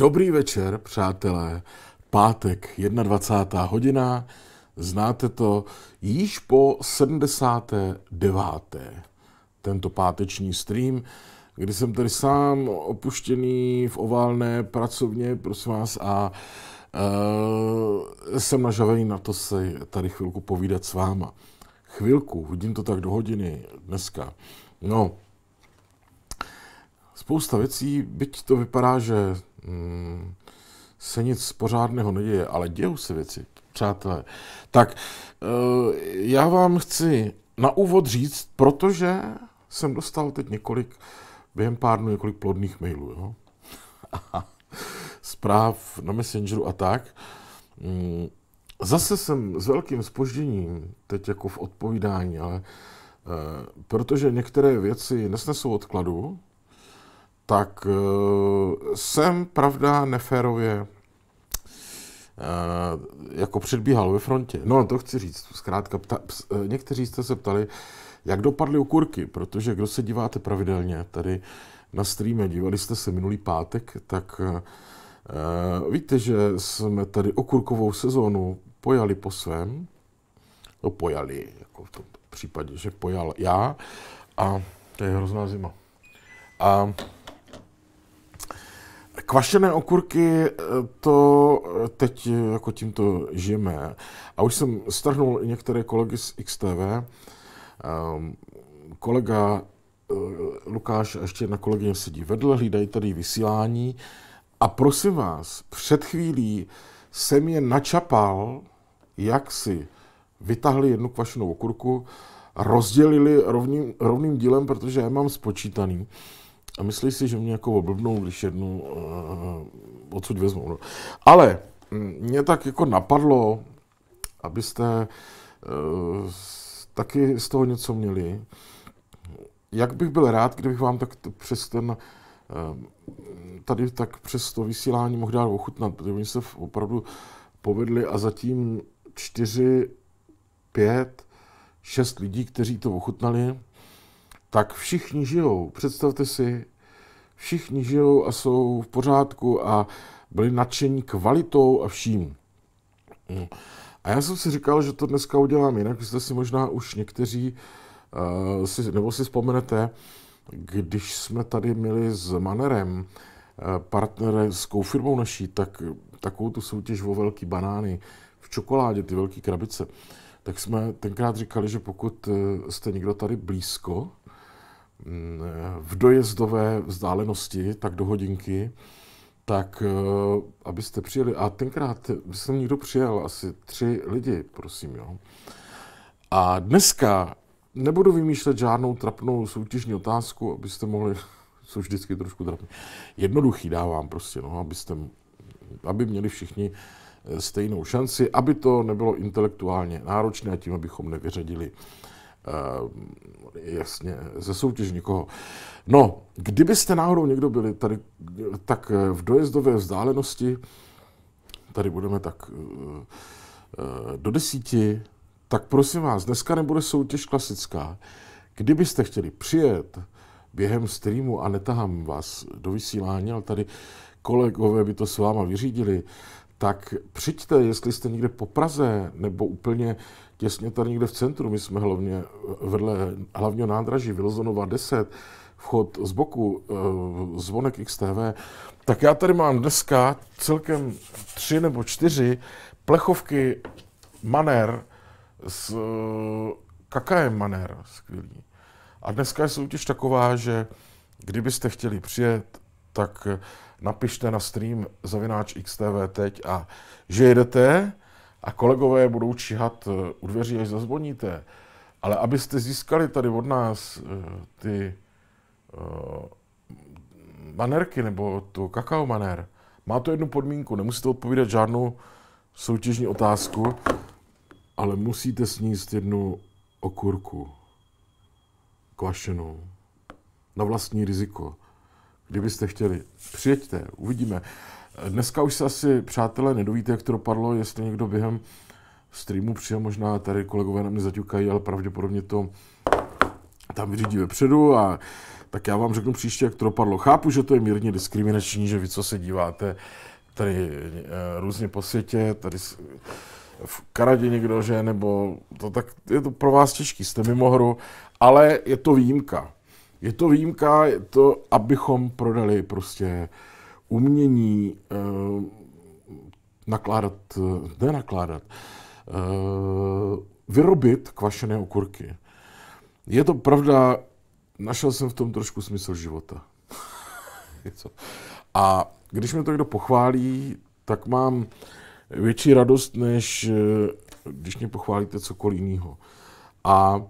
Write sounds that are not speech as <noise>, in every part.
Dobrý večer, přátelé. Pátek, 21. hodina, znáte to, již po 79. Tento páteční stream, kdy jsem tady sám opuštěný v oválné pracovně, prosím vás, a e, jsem nažavený na to se tady chvilku povídat s váma. Chvilku, hodím to tak do hodiny dneska. No, spousta věcí, byť to vypadá, že Mm, se nic pořádného neděje, ale dějou se věci, přátelé. Tak eh, já vám chci na úvod říct, protože jsem dostal teď několik, během pár dnů několik plodných mailů, jo? <laughs> zpráv na Messengeru a tak. Mm, zase jsem s velkým spožděním, teď jako v odpovídání, ale eh, protože některé věci nesnesou odkladu, tak eh, jsem, pravda, neférově eh, jako předbíhal ve frontě. No, to chci říct. Zkrátka, pta, ps, eh, někteří jste se ptali, jak dopadly okurky, protože kdo se díváte pravidelně tady na streame, dívali jste se minulý pátek, tak uh, víte, že jsme tady okurkovou sezónu pojali po svém. No pojali, jako v tom případě, že pojal já. A to je hrozná zima. A Kvašené okurky, eh, to eh, teď eh, jako tímto žijeme. A už jsem strhnul některé kolegy z XTV. Ehm, kolega Lukáš a ještě jedna kolegyně sedí vedle, hlídají tady vysílání. A prosím vás, před chvílí jsem je načapal, jak si vytahli jednu kvašenou okurku, rozdělili rovným, rovným dílem, protože já mám spočítaný. A myslíš si, že mě jako oblbnou, když jednu uh, odsud vezmou. No. Ale mm, mě tak jako napadlo, abyste uh, taky z toho něco měli. Jak bych byl rád, kdybych vám tak přes ten eh, tady tak přes to vysílání mohl dát ochutnat, protože oni se opravdu povedli a zatím čtyři, pět, šest lidí, kteří to ochutnali, tak všichni žijou. Představte si, všichni žijou a jsou v pořádku a byli nadšení kvalitou a vším. Mm. A já jsem si říkal, že to dneska udělám jinak, jste si možná už někteří, uh, si, nebo si vzpomenete, když jsme tady měli s Manerem, eh, partnerskou firmou naší, tak takovou tu soutěž o velký banány v čokoládě, ty velké krabice, tak jsme tenkrát říkali, že pokud eh, jste někdo tady blízko, Mm, v dojezdové vzdálenosti, tak do hodinky, tak eh, abyste přijeli. A tenkrát jsem někdo přijel, asi tři lidi, prosím, jo. A dneska nebudu vymýšlet žádnou trapnou soutěžní otázku, abyste mohli, <laughs> jsou vždycky trošku trapné. Jednoduchý dávám prostě, no, abyste, aby měli všichni eh, stejnou šanci, aby to nebylo intelektuálně náročné a tím, abychom nevyřadili uh, Eh, jasně, ze soutěž nikoho. No, kdybyste náhodou někdo byli tady, tak eh, v dojezdové vzdálenosti, tady budeme tak eh, do desíti, tak prosím vás, dneska nebude soutěž klasická. Kdybyste chtěli přijet během streamu a netahám vás do vysílání, ale tady kolegové by to s váma vyřídili, tak přijďte, jestli jste někde po Praze nebo úplně těsně tady někde v centru. My jsme hlavně vedle hlavního nádraží Vilzonova 10, vchod z boku, eh, zvonek XTV. Tak já tady mám dneska celkem tři nebo čtyři plechovky maner s eh, kakaem maner skvělý. A dneska je soutěž taková, že kdybyste chtěli přijet, tak napište na stream zavináč XTV teď a že jedete, a kolegové budou číhat eh, u dveří, až zazvoníte. Ale abyste získali tady od nás eh, ty eh, manerky nebo tu kakao manér, má to jednu podmínku, nemusíte odpovídat žádnou soutěžní otázku, ale musíte sníst jednu okurku kvašenou na vlastní riziko. Kdybyste chtěli, přijďte, uvidíme. Dneska už se asi, přátelé, nedovíte, jak to dopadlo, jestli někdo během streamu přijel, možná tady kolegové na mě zaťukají, ale pravděpodobně to tam vyřídí vepředu a tak já vám řeknu příště, jak to dopadlo. Chápu, že to je mírně diskriminační, že vy, co se díváte tady eh, různě po světě, tady v Karadě někdo, že, nebo to tak, je to pro vás těžký, jste mimo hru, ale je to výjimka. Je to výjimka, je to, abychom prodali prostě umění eh, nakládat, eh, ne uh, eh, vyrobit kvašené okurky. Je to pravda, našel jsem v tom trošku smysl života. <laughs> A když mě to někdo pochválí, tak mám větší radost, než když mě pochválíte cokoliv jiného. A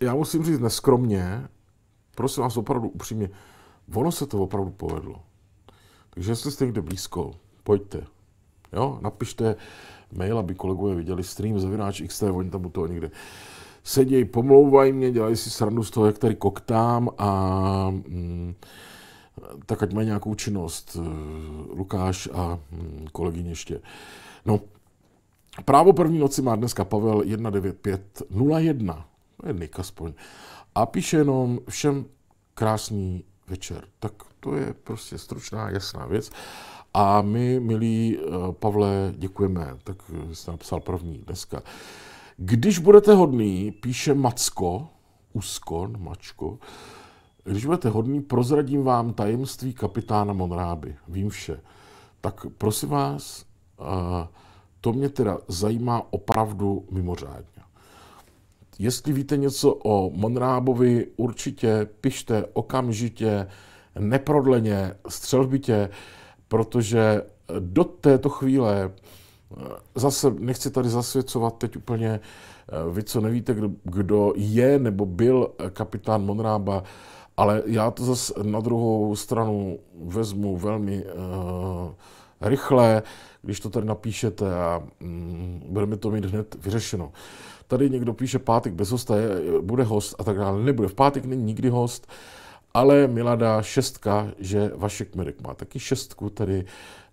já musím říct neskromně, prosím vás opravdu upřímně, ono se to opravdu povedlo. Takže jestli jste někde blízko, pojďte. Jo, napište mail, aby kolegové viděli stream, zavináč XT, oni tam u toho někde sedějí, pomlouvají mě, dělají si srandu z toho, jak tady koktám a mm, tak ať mají nějakou činnost eh, Lukáš a mm, kolegyně ještě. No, právo první noci má dneska Pavel 19501, to je Nick aspoň, a píše jenom všem krásný večer. Tak to je prostě stručná, jasná věc. A my, milí eh, Pavle, děkujeme. Tak eh, jste napsal první dneska. Když budete hodný, píše Macko, úskon no, Mačko, když budete hodný, prozradím vám tajemství kapitána Monráby. Vím vše. Tak prosím vás, eh, to mě teda zajímá opravdu mimořádně. Jestli víte něco o Monrábovi, určitě pište okamžitě neprodleně, střelbitě, protože do této chvíle, eh, zase nechci tady zasvěcovat teď úplně, eh, vy co nevíte, kdo, kdo je nebo byl eh, kapitán Monrába, ale já to zase na druhou stranu vezmu velmi uh, rychle, když to tady napíšete a um, budeme to mít hned vyřešeno. Tady někdo píše pátek bez hosta, je, bude host a tak dále. Nebude. V pátek není nikdy host. Uh, ale Milada šestka, že Vašek Mirek má taky šestku, tady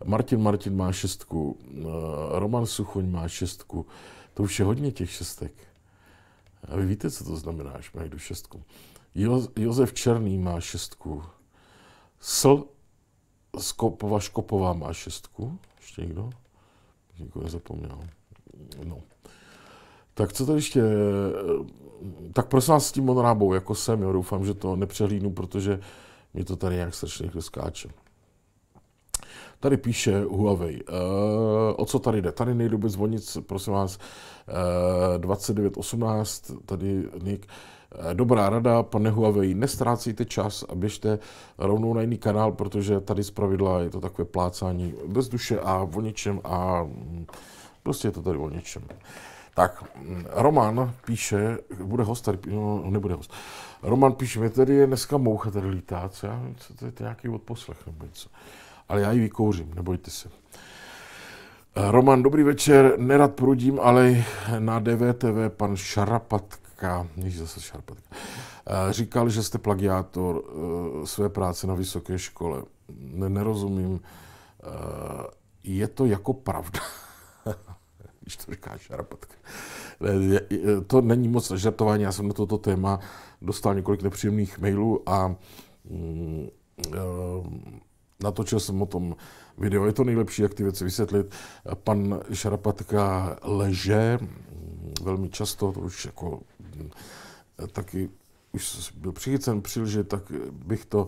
Martin Martin má šestku, eh, Roman Suchoň má šestku, to už je hodně těch šestek. A vy víte, co to znamená, že najdu šestku. Jo, Josef Černý má šestku, Sl Skopova Škopová má šestku, ještě někdo? Nikdo nezapomněl. No. Tak co tady ještě? Eh, tak prosím vás s tím monorábou, jako jsem, jo, doufám, že to nepřehlídnu, protože mě to tady nějak strašně skáče. Tady píše Huawei. Uh, o co tady jde? Tady nejde vůbec o prosím vás, uh, eh, 2918, tady Nik. Eh, dobrá rada, pane Huawei, nestrácejte čas a běžte rovnou na jiný kanál, protože tady zpravidla je to takové plácání bez duše a o ničem a hm, prostě je to tady o ničem. Uh, tak Roman píše, bude host tady, no, nebude host. Roman píše, mě tady je dneska moucha tady lítá, co já nevím, co to je, to je nějaký odposlech nebo něco. Ale já ji vykouřím, nebojte se. Roman, dobrý večer, nerad prudím, ale na DVTV pan Šarapatka, než zase Šarapatka, eh, říkal, že jste plagiátor eh, své práce na vysoké škole. Nerozumím, eh, je to jako pravda. <laughs> když to říká šarapatka. To není moc žartování, já jsem na toto téma dostal několik nepříjemných mailů a mm, eh, natočil jsem o tom video. Je to nejlepší, jak ty věci vysvětlit. Pan Šarapatka leže mm, velmi často, to už jako mm, taky už byl přichycen příliš, tak bych to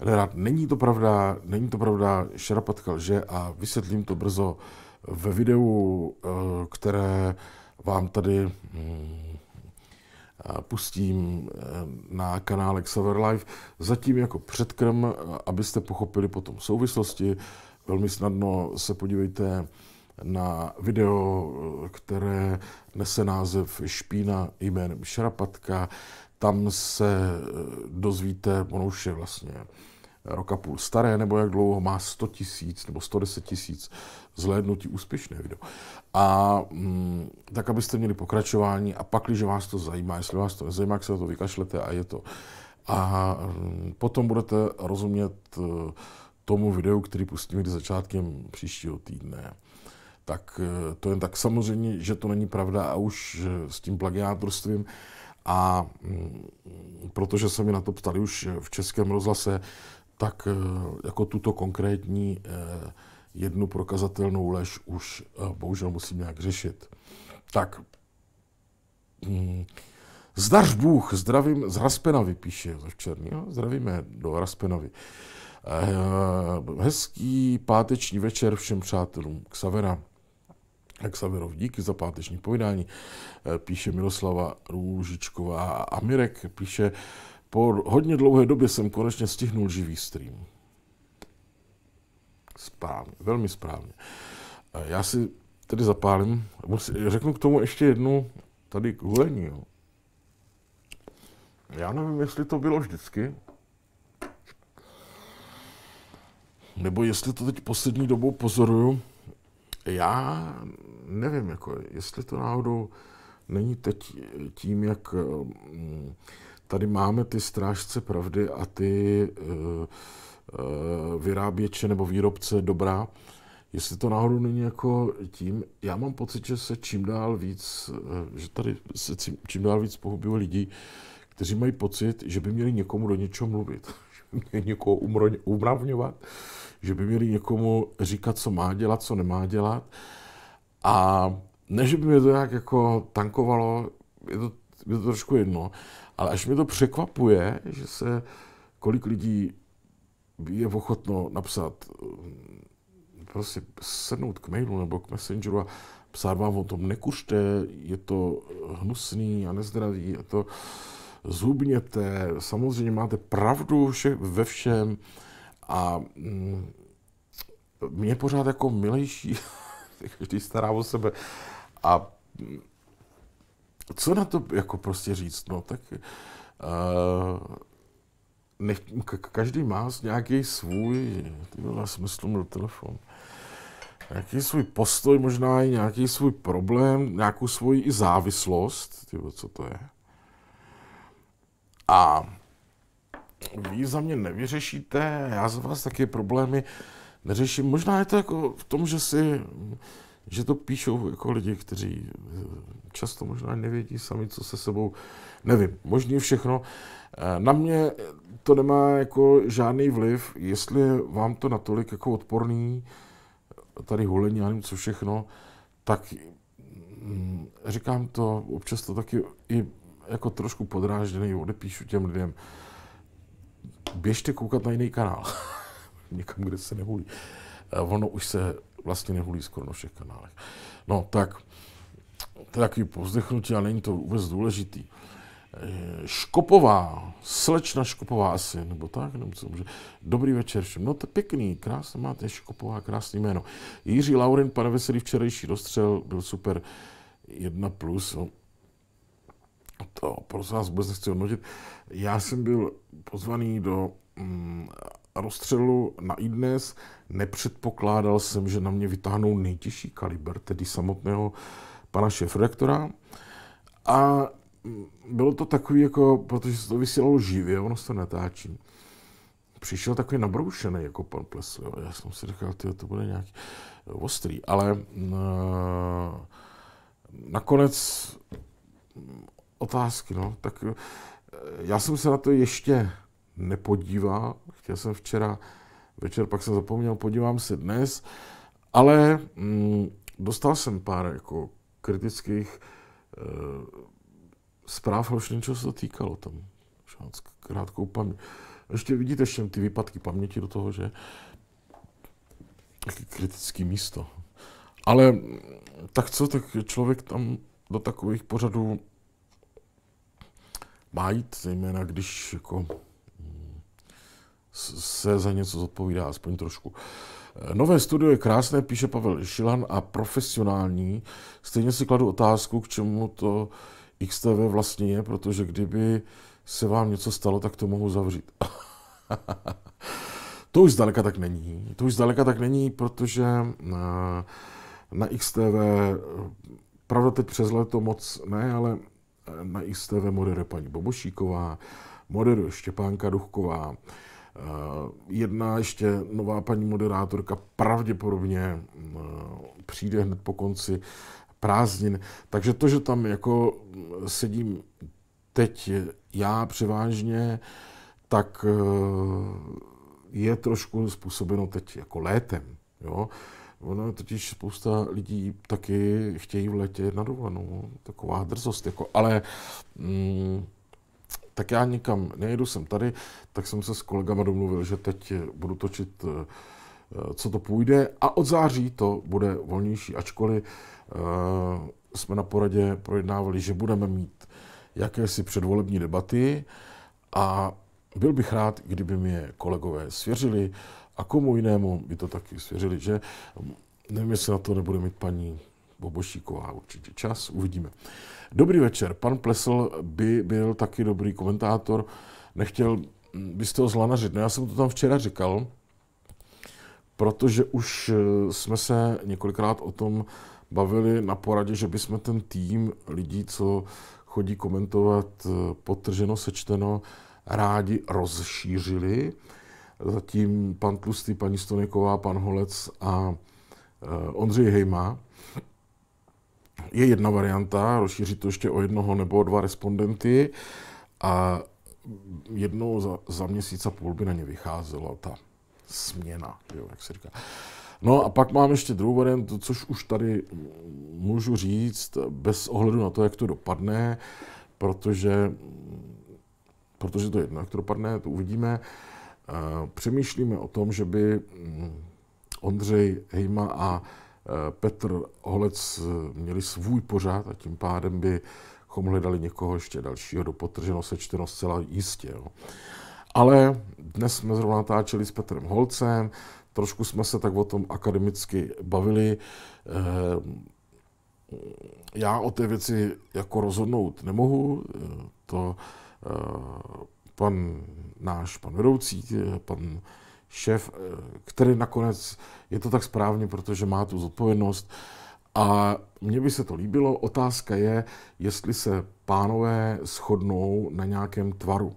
rád. Není to pravda, není to pravda, Šarapatka lže a vysvětlím to brzo ve videu, eh, které vám tady mm, eh, pustím eh, na kanále Xaver Live, zatím jako předkrm, abyste pochopili potom souvislosti, velmi snadno se podívejte na video, které nese název Špína jménem Šarapatka. Tam se dozvíte, ono už je vlastně roka půl staré, nebo jak dlouho, má 100 tisíc nebo 110 tisíc zhlédnutí úspěšné video. A mm, tak, abyste měli pokračování a pak, když vás to zajímá, jestli vás to nezajímá, jak se to vykašlete a je to. A mm, potom budete rozumět eh, tomu videu, který pustím kdy začátkem příštího týdne. Tak eh, to jen tak samozřejmě, že to není pravda a už eh, s tím plagiátorstvím a mm, protože se mi na to ptali už v Českém rozhlase, tak eh, jako tuto konkrétní eh, jednu prokazatelnou lež už eh, bohužel musím nějak řešit. Tak, hm, zdař Bůh, zdravím, z Raspenavy píše, z Černýho, no, zdravíme do Raspenavy. Hezký páteční večer všem přátelům Xavera. Xaverov, díky za páteční povídání, píše Miroslava Růžičková a Mirek píše, po hodně dlouhé době jsem konečně stihnul živý stream. Správně, velmi správně. Já si tedy zapálím, řeknu k tomu ještě jednu tady k hulení. Jo. Já nevím, jestli to bylo vždycky, nebo jestli to teď poslední dobou pozoruju, já nevím, jako, jestli to náhodou není teď tím, jak mm, tady máme ty strážce pravdy a ty eh, eh, vyráběče nebo výrobce dobrá, jestli to náhodou není jako tím, já mám pocit, že se čím dál víc, eh, že tady se čím dál víc pohubilo lidí, kteří mají pocit, že by měli někomu do něčeho mluvit, <laughs> že by měli někoho umravňovat, že by měli někomu říkat, co má dělat, co nemá dělat. A ne, že by mě to nějak jako tankovalo, je to, je to trošku jedno, ale až mě to překvapuje, že se kolik lidí je ochotno napsat, eh, prostě sednout k mailu nebo k messengeru a psát vám o tom, nekuřte, je to hnusný a nezdravý, je to zhubněte, samozřejmě máte pravdu vše, ve všem a mm, mě pořád jako milejší, <laughs> každý stará o sebe a mm, co na to jako prostě říct, no, tak uh, eh, ne, každý má nějaký svůj, ty já smysl do telefon, nějaký svůj postoj, možná i nějaký svůj problém, nějakou svoji i závislost, ty co to je. A vy za mě nevyřešíte, já za vás taky problémy neřeším. Možná je to jako v tom, že si že to píšou jako lidi, kteří eh, často možná nevědí sami, co se sebou, nevím, možný všechno. Eh, na mě to nemá jako žádný vliv, jestli je vám to natolik jako odporný, tady hulení, já nevím co všechno, tak mm, říkám to, občas to taky i jako trošku podrážděný, odepíšu těm lidem, běžte koukat na jiný kanál, <laughs> někam, kde se nevolí. Eh, ono už se vlastně nehulí skoro na všech kanálech. No tak, to je takový povzdechnutí, ale není to vůbec důležitý. Eh, škopová, slečna Škopová asi, nebo tak, nebo co může. Dobrý večer všem. No to je pěkný, krásný, máte Škopová, krásný jméno. Jiří Laurin, pane Veselý, včerejší dostřel, byl super. Jedna plus, no. To prosím vás vůbec nechci odnotit. Já jsem byl pozvaný do mm, rozstřelu na IDNES. Nepředpokládal jsem, že na mě vytáhnou nejtěžší kaliber, tedy samotného pana šéfredaktora. A mm, bylo to takový, jako, protože se to vysílalo živě, ono se to natáčí. Přišel takový nabroušený, jako pan Plesl. Já jsem si říkal, tyjo, to bude nějaký ostrý, ale uh, nakonec mm, otázky, no, tak eh, já jsem se na to ještě nepodívá. Chtěl jsem včera večer, pak jsem zapomněl, podívám se dnes, ale mm, dostal jsem pár jako kritických e, zpráv, ale už něčeho se to týkalo tam. krátkou paměť. Ještě vidíte ještě ty výpadky paměti do toho, že kritické místo. Ale mm, tak co, tak člověk tam do takových pořadů má jít, zejména když jako se za něco zodpovídá, aspoň trošku. Eh, nové studio je krásné, píše Pavel Šilan, a profesionální. Stejně si kladu otázku, k čemu to XTV vlastně je, protože kdyby se vám něco stalo, tak to mohu zavřít. <laughs> to už zdaleka tak není. To už zdaleka tak není, protože eh, na, na XTV, eh, pravda teď přes leto moc ne, ale na XTV moderuje paní Bobošíková, moderuje Štěpánka Duchková, Eh, jedna ještě nová paní moderátorka pravděpodobně eh, přijde hned po konci prázdnin. Takže to, že tam jako mm, sedím teď já převážně, tak eh, je trošku způsobeno teď jako létem. Jo? Ono totiž spousta lidí taky chtějí v létě na dovolenou. Taková drzost. Jako, ale mm, tak já nikam nejdu, jsem tady, tak jsem se s kolegama domluvil, že teď budu točit, eh, eh, co to půjde a od září to bude volnější, ačkoliv eh, jsme na poradě projednávali, že budeme mít jakési předvolební debaty a byl bych rád, kdyby mi je kolegové svěřili a komu jinému by to taky svěřili, že nevím, jestli na to nebude mít paní Bobošíková určitě čas, uvidíme. Dobrý večer, pan Plesl by byl taky dobrý komentátor, nechtěl byste hm, ho zlanařit. No já jsem to tam včera říkal, protože už eh, jsme se několikrát o tom bavili na poradě, že bychom ten tým lidí, co chodí komentovat eh, potrženo, sečteno, rádi rozšířili. Zatím pan Tlustý, paní Stoneková, pan Holec a eh, Ondřej Hejma je jedna varianta, rozšířit to ještě o jednoho nebo o dva respondenty a jednou za, za měsíc a půl by na ně vycházela ta směna, jo, jak se říká. No a pak mám ještě druhou variantu, což už tady můžu říct bez ohledu na to, jak to dopadne, protože, protože to je jedno, jak to dopadne, to uvidíme. Eh, přemýšlíme o tom, že by hm, Ondřej Hejma a Eh, Petr Holec eh, měli svůj pořád a tím pádem bychom hledali někoho ještě dalšího do potrženo sečtenost zcela jistě. Jo. Ale dnes jsme zrovna natáčeli s Petrem Holcem, trošku jsme se tak o tom akademicky bavili. Eh, já o té věci jako rozhodnout nemohu, to pan náš, pan vedoucí, pan šéf, eh, který nakonec je to tak správně, protože má tu zodpovědnost. A mně by se to líbilo. Otázka je, jestli se pánové shodnou na nějakém tvaru.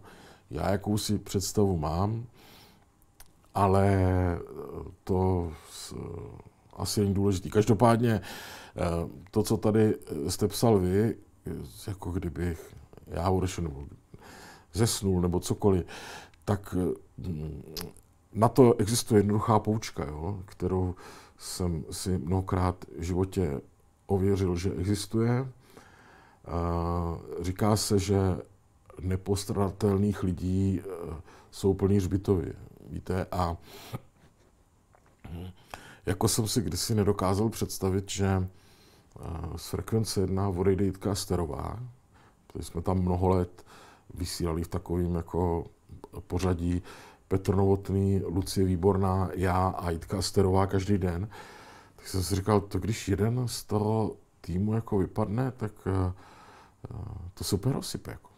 Já jakousi představu mám, ale eh, to eh, asi není důležité. Každopádně to, co tady jste psal vy, jako kdybych já odešel nebo zesnul nebo cokoliv, tak mm, na to existuje jednoduchá poučka, jo, kterou jsem si mnohokrát v životě ověřil, že existuje. Říká se, že nepostradatelných lidí e, jsou plní řbitovi. víte, a jako jsem si kdysi nedokázal představit, že e, z frekvence jedna odejde Jitka Sterová, protože jsme tam mnoho let vysílali v takovém jako pořadí, Petr Novotný, Lucie Výborná, já a Jitka Asterová každý den. Tak jsem si říkal, to když jeden z toho týmu jako vypadne, tak eh, eh, to super rozsype. Jako.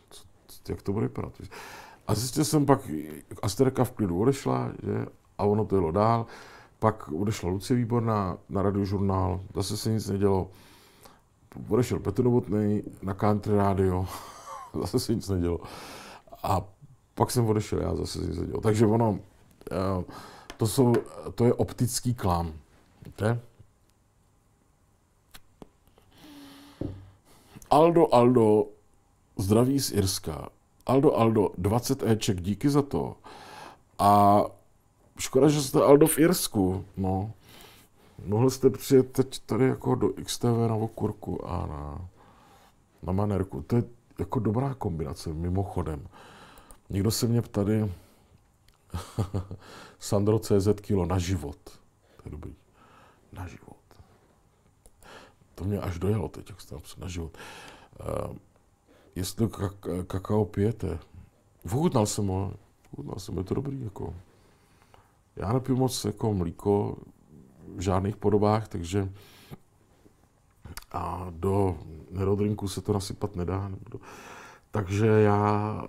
Co, jak to bude vypadat? A zjistil jsem pak, Asterka v klidu odešla že, a ono to jelo dál. Pak odešla Lucie Výborná na radiožurnál, zase se nic nedělo. Odešel Petr Novotný na country rádio, <laughs> zase se nic nedělo. A pak jsem odešel, já zase si seděl. Takže ono, eh, to, jsou, to je optický klam. Víte? Aldo Aldo, zdraví z Irska. Aldo Aldo, 20 Eček, díky za to. A škoda, že jste Aldo v Irsku, no. Mohli jste přijet teď tady jako do XTV na Okurku a na, na Manerku. To je jako dobrá kombinace, mimochodem. Někdo se mě ptali, <laughs> Sandro CZ kilo na život. To je dobrý. Na život. To mě až dojelo teď, jak jsem na život. Uh, jestli kak- kakao pijete, Ochutnal jsem ho, ochutnal jsem, je to dobrý, jako. Já nepiju moc jako mlíko v žádných podobách, takže a do nerodrinku se to nasypat nedá. Nebudu. takže já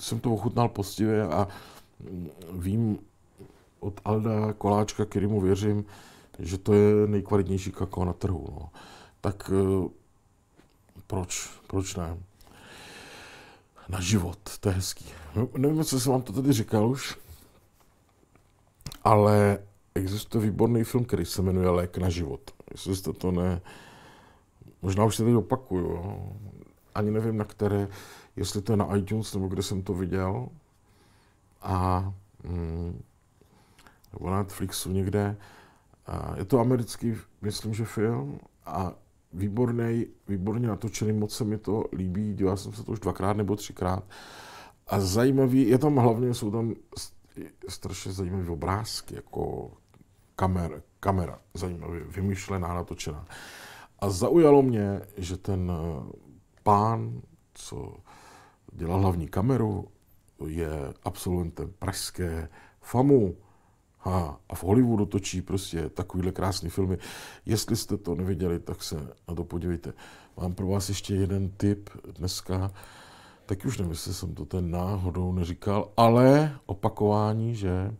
jsem to ochutnal postivě a vím od Alda Koláčka, který mu věřím, že to je nejkvalitnější kakao na trhu. No. Tak eh, proč, proč ne? Na život, to je hezký. No, nevím, co jsem vám to tady říkal už, ale existuje výborný film, který se jmenuje Lék na život. Jestli jste to ne... Možná už se teď opakuju, ani nevím, na které jestli to je na iTunes, nebo kde jsem to viděl, a mm, nebo na Netflixu někde. A je to americký, myslím, že film a výborný, výborně natočený, moc se mi to líbí, díval jsem se to už dvakrát nebo třikrát. A zajímavý, je tam hlavně, jsou tam strašně zajímavé obrázky, jako kamer, kamera zajímavě vymyšlená, natočená. A zaujalo mě, že ten eh, pán, co dělá hlavní kameru, je absolventem pražské FAMu a, a v Hollywoodu točí prostě takovýhle krásné filmy. Jestli jste to neviděli, tak se na to podívejte. Mám pro vás ještě jeden tip dneska. Tak už nevím, jestli jsem to ten náhodou neříkal, ale opakování, že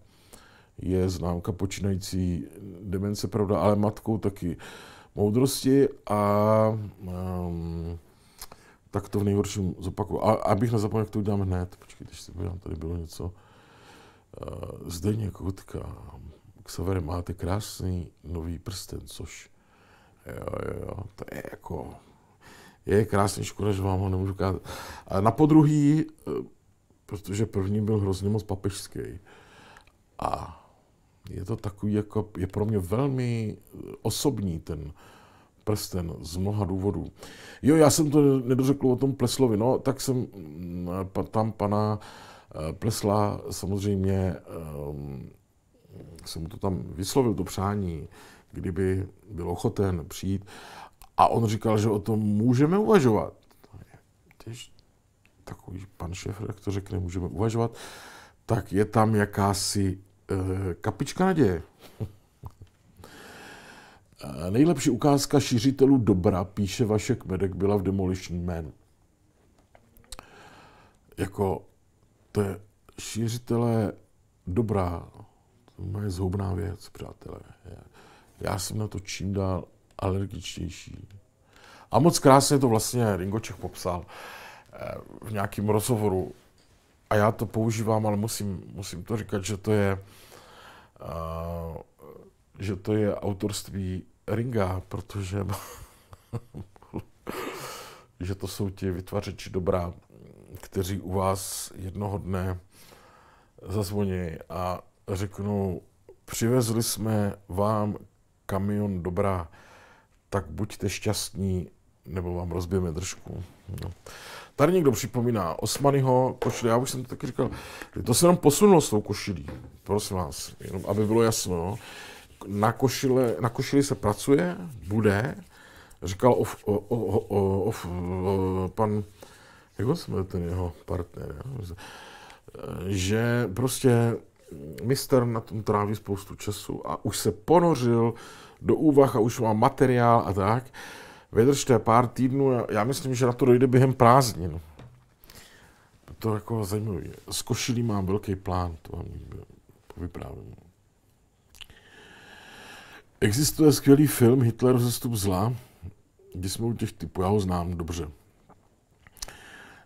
je známka počínající demence, pravda, ale matkou taky moudrosti a um, tak to v nejhorším zopakuju. A abych nezapomněl, jak to udělám hned. Počkejte, když si podívám, tady bylo něco. Eh, Zdeněk Hudka, Xaver, máte krásný nový prsten, což jo, jo, jo, to je jako, je krásný, škoda, že vám ho nemůžu ukázat. A na podruhý, eh, protože první byl hrozně moc papežský. A je to takový, jako, je pro mě velmi eh, osobní ten, prsten z mnoha důvodů. Jo, já jsem to nedořekl o tom Pleslovi, no, tak jsem mm, tam pana eh, Plesla samozřejmě eh, jsem to tam vyslovil, to přání, kdyby byl ochoten přijít. A on říkal, že o tom můžeme uvažovat. Když takový pan šéf to řekne, můžeme uvažovat, tak je tam jakási eh, kapička naděje. Nejlepší ukázka šířitelů dobra, píše Vašek Medek, byla v Demolition Man. Jako, to je šířitelé dobra, to je zhoubná věc, přátelé. Já jsem na to čím dál alergičtější. A moc krásně to vlastně Ringo Čech popsal eh, v nějakém rozhovoru. A já to používám, ale musím, musím to říkat, že to je uh, že to je autorství Ringa, protože <laughs> že to jsou ti vytvařeči dobrá, kteří u vás jednoho dne zazvoní a řeknou, přivezli jsme vám kamion dobrá, tak buďte šťastní, nebo vám rozbijeme držku. No. Tady někdo připomíná Osmanyho košili, já už jsem to taky říkal, to se nám posunulo s tou košilí, prosím vás, jenom aby bylo jasno na, košile, na košili se pracuje, bude, říkal of, o, o, o, of, o, pan, jak jsme ten jeho partner, že prostě mistr na tom tráví spoustu času a už se ponořil do úvah a už má materiál a tak. Vydržte pár týdnů, já myslím, že na to dojde během prázdnin. To jako zajímavé. S košilí mám velký plán, to vám vyprávím. Existuje skvělý film Hitler zestup zla, kdy jsme u těch typů, já ho znám dobře.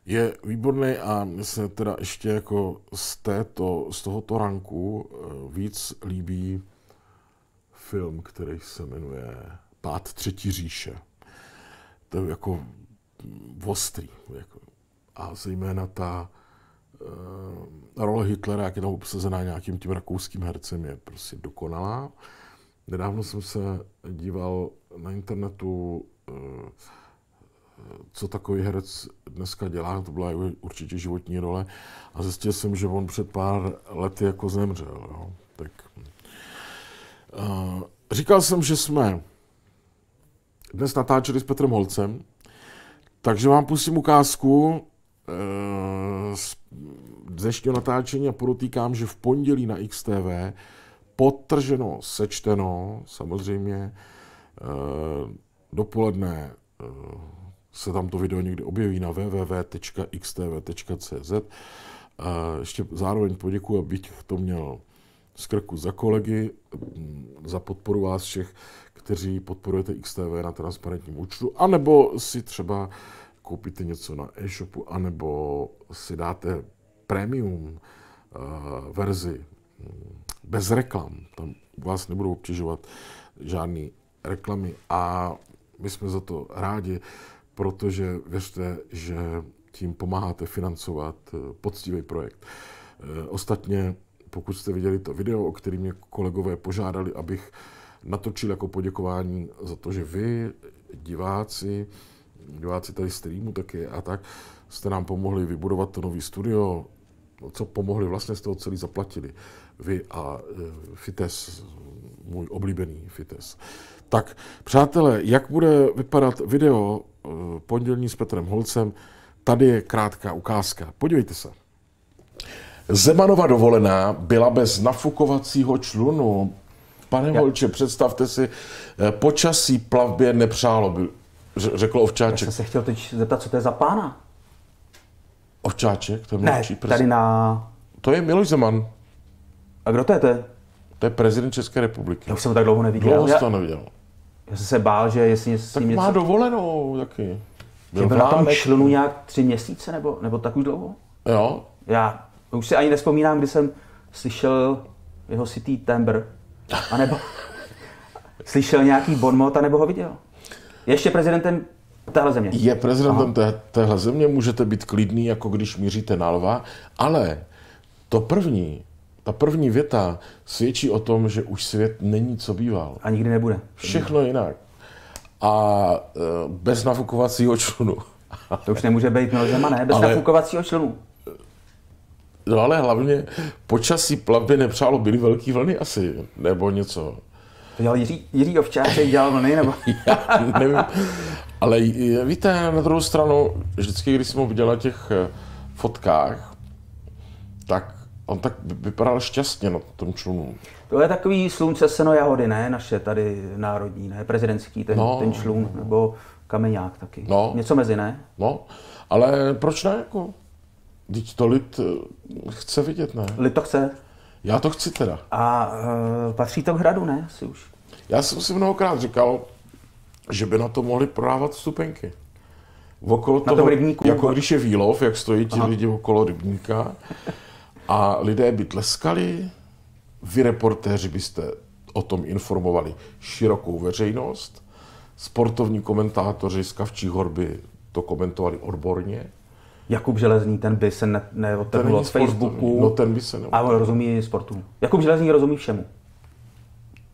Je výborný a mně se teda ještě jako z, této, z tohoto ranku eh, víc líbí film, který se jmenuje Pád třetí říše. To je jako ostrý. Jako, a zejména ta uh, role Hitlera, jak je tam obsazená nějakým tím rakouským hercem, je prostě dokonalá. Nedávno jsem se díval na internetu, eh, co takový herec dneska dělá, to byla určitě životní role, a zjistil jsem, že on před pár lety jako zemřel. Jo. Tak, eh, říkal jsem, že jsme dnes natáčeli s Petrem Holcem, takže vám pustím ukázku eh, z dnešního natáčení a podotýkám, že v pondělí na XTV potrženo, sečteno, samozřejmě eh, dopoledne eh, se tam to video někdy objeví na www.xtv.cz. Eh, ještě zároveň poděkuji, abych to měl z krku za kolegy, hm, za podporu vás všech, kteří podporujete XTV na transparentním účtu, anebo si třeba koupíte něco na e-shopu, anebo si dáte premium verzi hm, bez reklam. Tam vás nebudou obtěžovat žádné reklamy a my jsme za to rádi, protože věřte, že tím pomáháte financovat eh, poctivý projekt. Eh, ostatně, pokud jste viděli to video, o kterém mě kolegové požádali, abych natočil jako poděkování za to, že vy, diváci, diváci tady streamu taky a tak, jste nám pomohli vybudovat to nový studio, co pomohli, vlastně z toho celý zaplatili. Vy a e, Fites, můj oblíbený Fites. Tak, přátelé, jak bude vypadat video e, pondělní s Petrem Holcem? Tady je krátká ukázka. Podívejte se. Zemanova dovolená byla bez nafukovacího člunu. Pane Já. Holče, představte si, e, počasí plavbě nepřálo, by, řekl Ovčáček. Já jsem se chtěl teď zeptat, co to je za pána? Ovčáček, to je ne, tady na... To je Miloš Zeman. A kdo to je? To je, to je prezident České republiky. Já už jsem ho tak dlouho neviděl. Dlouho to neviděl. Já jsem se bál, že jestli s tak něco... má dovolenou taky. Byl, byl na tom člunu nějak tři měsíce nebo, nebo tak už dlouho? Jo. Já už si ani nespomínám, kdy jsem slyšel jeho sitý tembr. A nebo <laughs> slyšel nějaký bonmot, a nebo ho viděl. Ještě prezidentem téhle země. Je prezidentem té, téhle země, můžete být klidný, jako když míříte na lva, ale to první, ta první věta svědčí o tom, že už svět není, co býval. A nikdy nebude. Všechno jinak. A e, bez nafukovacího člunu. To už nemůže být Zeman, ne? Bez ale, nafukovacího člunu. No ale hlavně počasí plavby nepřálo byly velké vlny asi, nebo něco. To dělal Jiří, Jiří Ovčáček, dělal vlny, nebo? <laughs> Já nevím. Ale víte, na druhou stranu, vždycky, když jsem ho viděl na těch eh, fotkách, tak on tak vypadal šťastně na tom člunu. To je takový slunce, seno, jahody, ne? Naše tady národní, ne? Prezidentský ten, no, ten člun, no. nebo kameňák taky. No. Něco mezi, ne? No, ale proč ne? Jako? Teď to lid eh, chce vidět, ne? Lid to chce. Já to chci teda. A e, patří to k hradu, ne? Asi už. Já jsem si mnohokrát říkal, že by na to mohli prodávat vstupenky. Okolo toho, na toho rybníku, jako když je výlov, jak stojí ti Aha. lidi okolo rybníka a lidé by tleskali, vy reportéři byste o tom informovali širokou veřejnost, sportovní komentátoři z Kavčí horby to komentovali odborně, Jakub Železný, ten by se ne, neodtrhnul od Facebooku. No ten by se neodtrhnul. A on rozumí sportu. Jakub Železný rozumí všemu.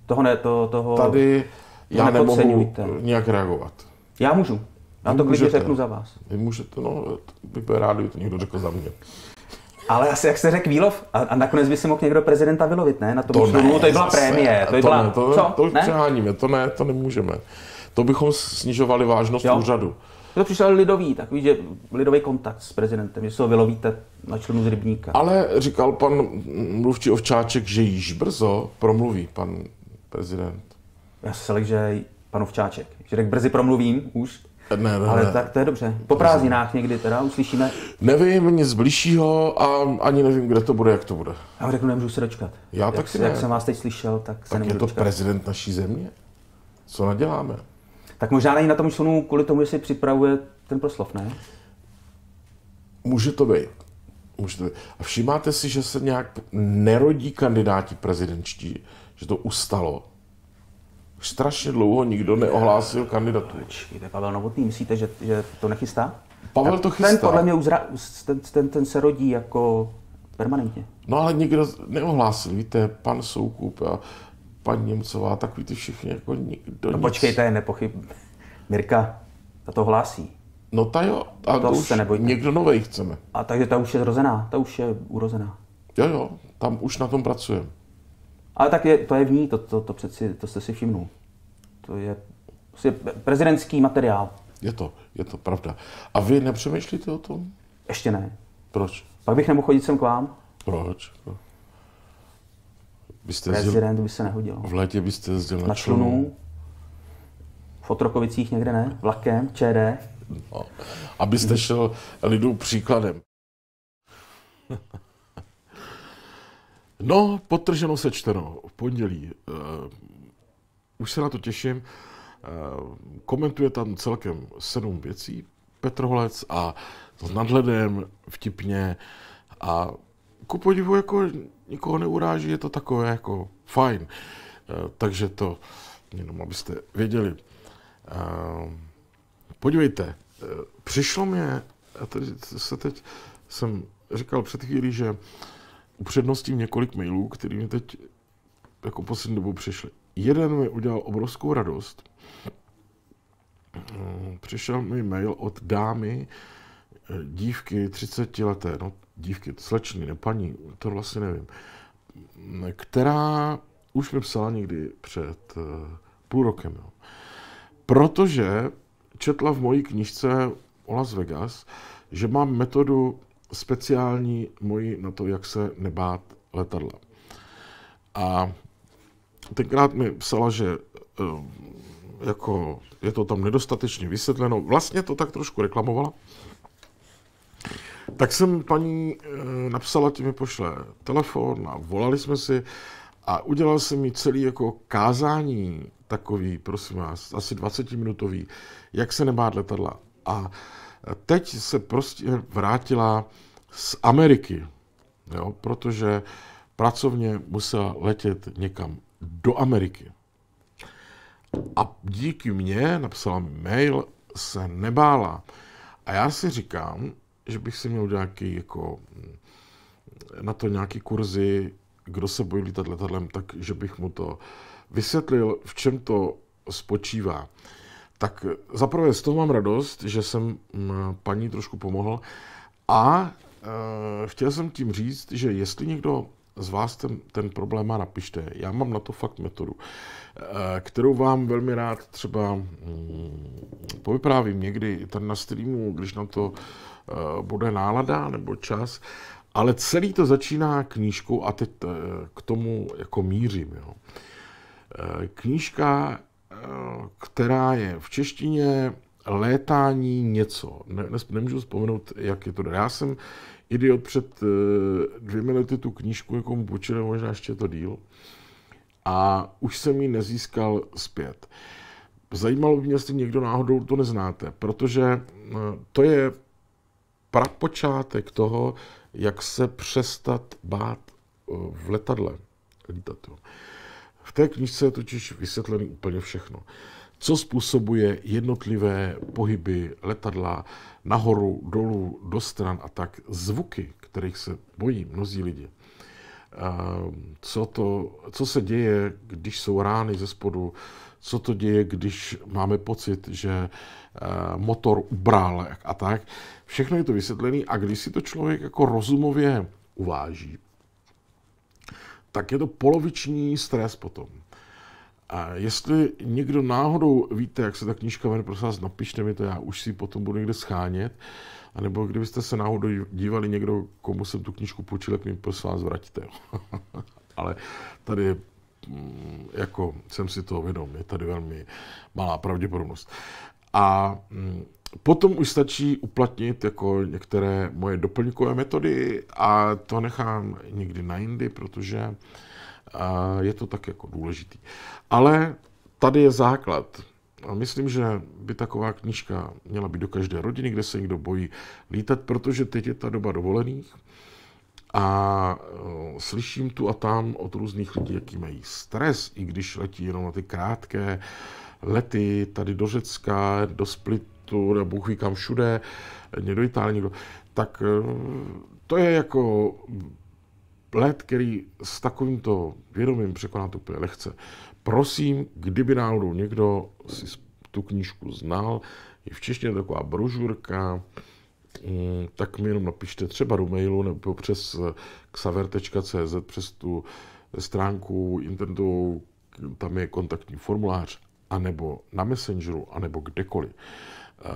Toho ne, to, toho Tady já nemohu nějak reagovat. Já můžu. Já to klidně řeknu za vás. Vy můžete, no, bych byl rád, kdyby to někdo řekl za mě. Ale asi, jak se řekl Výlov, a, a nakonec by si mohl někdo prezidenta vylovit, ne? Na tom to ne, to byla prémie, to, to byla, ne, to, co? To už ne? přeháníme, to ne, to nemůžeme. To bychom snižovali vážnost jo. úřadu. To přišel lidový, takový, že lidový kontakt s prezidentem, že se ho vylovíte na členu z rybníka. Ale říkal pan mluvčí Ovčáček, že již brzo promluví pan prezident. Já se lek, že Včáček. Že tak brzy promluvím už. Ne, ne, Ale ne. tak to je dobře. Po prázdninách někdy teda uslyšíme. Nevím nic bližšího a ani nevím, kde to bude, jak to bude. Já řeknu, nemůžu se dočkat. Já jak, taky ne. Jak jsem vás teď slyšel, tak, tak se nemůžu je to dočkat. prezident naší země. Co naděláme? Tak možná není na tom člunu kvůli tomu, že si připravuje ten proslov, ne? Může to být. Může to být. A všimáte si, že se nějak nerodí kandidáti prezidentští že to ustalo. Strašně dlouho nikdo neohlásil kandidaturu. Počkejte, Pavel Novotný, myslíte, že, že to nechystá? Pavel to chystá. Ten podle mě uzra, ten, ten, ten se rodí jako permanentně. No ale nikdo neohlásil, víte, pan Soukup a pan Němcová, tak ty všichni, jako nikdo No nic. počkejte, nepochyb. Mirka, ta to hlásí. No ta jo, a to, to už se někdo nový chceme. A takže ta už je zrozená, ta už je urozená. Jo, jo, tam už na tom pracujeme. Ale tak je, to je v ní, to, to, to přeci, to jste si všimnul. To je prostě prezidentský materiál. Je to, je to pravda. A vy nepřemýšlíte o tom? Ještě ne. Proč? Pak bych nemohl chodit sem k vám. Proč? Byste Prezident by se nehodil. V létě byste jezdil na, na člunu. V Otrokovicích někde ne? Vlakem, ČD. No. Abyste šel lidu příkladem. No, potrženo sečteno, v pondělí. Uh, už se na to těším. Uh, komentuje tam celkem sedm věcí Holec a s nadhledem, vtipně a ku podivu jako nikoho neuráží, je to takové jako fajn. Uh, takže to, jenom abyste věděli. Uh, podívejte, přišlo mě, a tady se teď jsem říkal před chvílí, že uh, upřednostím několik mailů, který mi teď jako poslední dobu přišly. Jeden mi udělal obrovskou radost. Mm, přišel mi mail od dámy, eh, dívky 30 leté, no dívky, slečny, ne paní, to vlastně nevím, mm, která už mi psala někdy před eh, půl rokem. Jo. Protože četla v mojí knižce o Las Vegas, že mám metodu speciální moji na to, jak se nebát letadla. A tenkrát mi psala, že eh, jako je to tam nedostatečně vysvětleno. Vlastně to tak trošku reklamovala. Tak jsem paní eh, napsala, ti mi pošle telefon a volali jsme si a udělal jsem mi celý jako kázání takový, prosím vás, asi 20 minutový, jak se nebát letadla. A teď se prostě vrátila z Ameriky, jo, protože pracovně musela letět někam do Ameriky. A díky mně napsala mail, se nebála. A já si říkám, že bych si měl nějaký jako na to nějaký kurzy, kdo se bojí lítat letadlem, tak že bych mu to vysvětlil, v čem to spočívá. Tak zaprvé z toho mám radost, že jsem mm, paní trošku pomohl a Eh, chtěl jsem tím říct, že jestli někdo z vás ten, ten problém má, napište. Já mám na to fakt metodu, eh, kterou vám velmi rád třeba mm, povyprávím někdy tady na streamu, když na to eh, bude nálada nebo čas. Ale celý to začíná knížkou a teď k tomu jako mířím. Jo. Knížka, která je v češtině létání něco. Ne, nemůžu vzpomenout, jak je to. Já jsem idiot před eh, dvěmi lety tu knížku, jako mu půjčil, možná ještě to díl, a už jsem ji nezískal zpět. Zajímalo by mě, jestli někdo náhodou to neznáte, protože eh, to je prapočátek toho, jak se přestat bát eh, v letadle. Lítat, V té knižce je totiž vysvětlené úplně všechno. Co způsobuje jednotlivé pohyby letadla, nahoru, dolů, do stran a tak, zvuky, kterých se bojí mnozí lidi. Ehm, co, to, co se děje, když jsou rány ze spodu, co to děje, když máme pocit, že eh, motor ubral a tak. Všechno je to vysvětlené a když si to člověk jako rozumově uváží, tak je to poloviční stres potom. A jestli někdo náhodou víte, jak se ta knížka jmenuje, prosím vás, napište mi to, já už si potom budu někde schánět. A nebo kdybyste se náhodou dívali někdo, komu jsem tu knížku půjčil, tak mi prosím vás vraťte. <laughs> Ale tady mm, jako jsem si toho vědom, je tady velmi malá pravděpodobnost. A mm, potom už stačí uplatnit jako některé moje doplňkové metody a to nechám někdy na jindy, protože je to tak jako důležitý. Ale tady je základ. A myslím, že by taková knížka měla být do každé rodiny, kde se někdo bojí lítat, protože teď je ta doba dovolených a e, slyším tu a tam od různých lidí, jaký mají stres, i když letí jenom na ty krátké lety tady do Řecka, do Splitu, nebo Bůh ví kam všude, někdo Itálie, někdo, tak e, to je jako let, který s takovýmto vědomím překonat úplně lehce. Prosím, kdyby náhodou někdo si tu knížku znal, je v češtině taková brožurka, mm, tak mi jenom napište třeba do mailu nebo přes eh, xaver.cz, přes tu eh, stránku internetovou, tam je kontaktní formulář, anebo na Messengeru, anebo kdekoliv. Eh,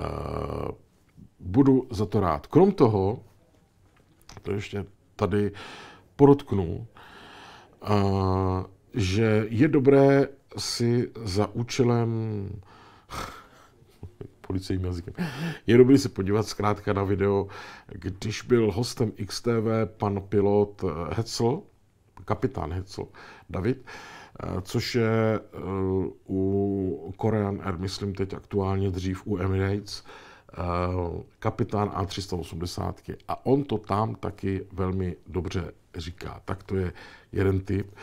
budu za to rád. Krom toho, to ještě tady podotknu, eh, že je dobré si za účelem <laughs> policejním jazykem. Je dobré se podívat zkrátka na video, když byl hostem XTV pan pilot eh, Hetzel, kapitán Hetzel, David, eh, což je u Korean Air, myslím teď aktuálně dřív u Emirates, Eh, kapitán A380. A on to tam taky velmi dobře říká. Tak to je jeden typ.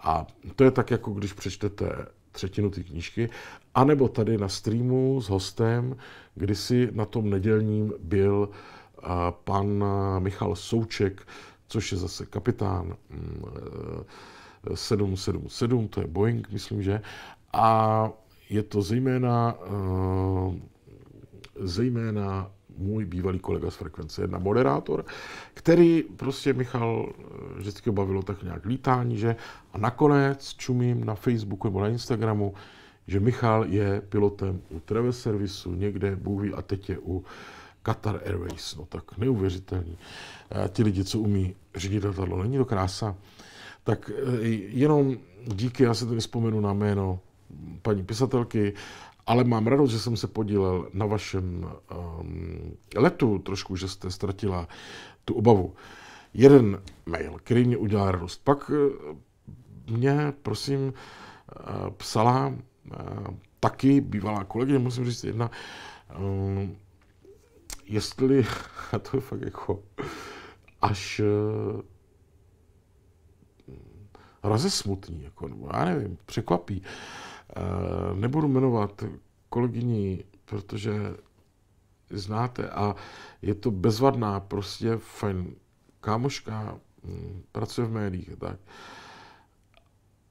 A to je tak, jako když přečtete třetinu té knížky, anebo tady na streamu s hostem, kdysi na tom nedělním byl eh, pan Michal Souček, což je zase kapitán 777, mm, eh, to je Boeing, myslím, že. A je to zejména zejména můj bývalý kolega z Frekvence 1, moderátor, který prostě Michal vždycky bavilo tak nějak lítání, že a nakonec čumím na Facebooku nebo na Instagramu, že Michal je pilotem u Travel Servisu někde, Bůh ví, a teď je u Qatar Airways. No tak neuvěřitelný. A ti lidi, co umí řídit letadlo, není to krása. Tak e, jenom díky, já se tady vzpomenu na jméno paní pisatelky ale mám radost, že jsem se podílel na vašem um, letu trošku, že jste ztratila tu obavu. Jeden mail, který mě udělal radost. Pak eh, mě, prosím, eh, psala eh, taky bývalá kolegyně, musím říct, jedna, um, jestli, <laughs> a to je fakt jako až uh, smutný, jako, já nevím, překvapí, Eh, nebudu jmenovat kolegyni, protože znáte a je to bezvadná, prostě fajn kámoška, hm, pracuje v médiích tak.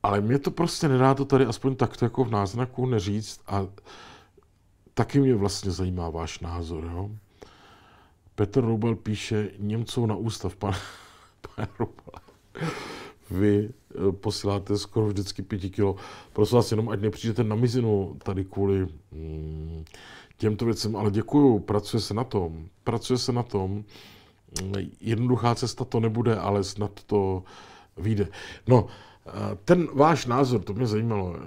Ale mě to prostě nedá to tady aspoň takto jako v náznaku neříct a taky mě vlastně zajímá váš názor, jo. Petr Roubal píše Němcou na ústav, pane <laughs> pane vy eh, posíláte skoro vždycky pěti kilo. Prosím vás jenom, ať nepřijdete na mizinu tady kvůli mm, těmto věcem, ale děkuju, pracuje se na tom. Pracuje se na tom. Jednoduchá cesta to nebude, ale snad to vyjde. No, eh, ten váš názor, to mě zajímalo. Eh,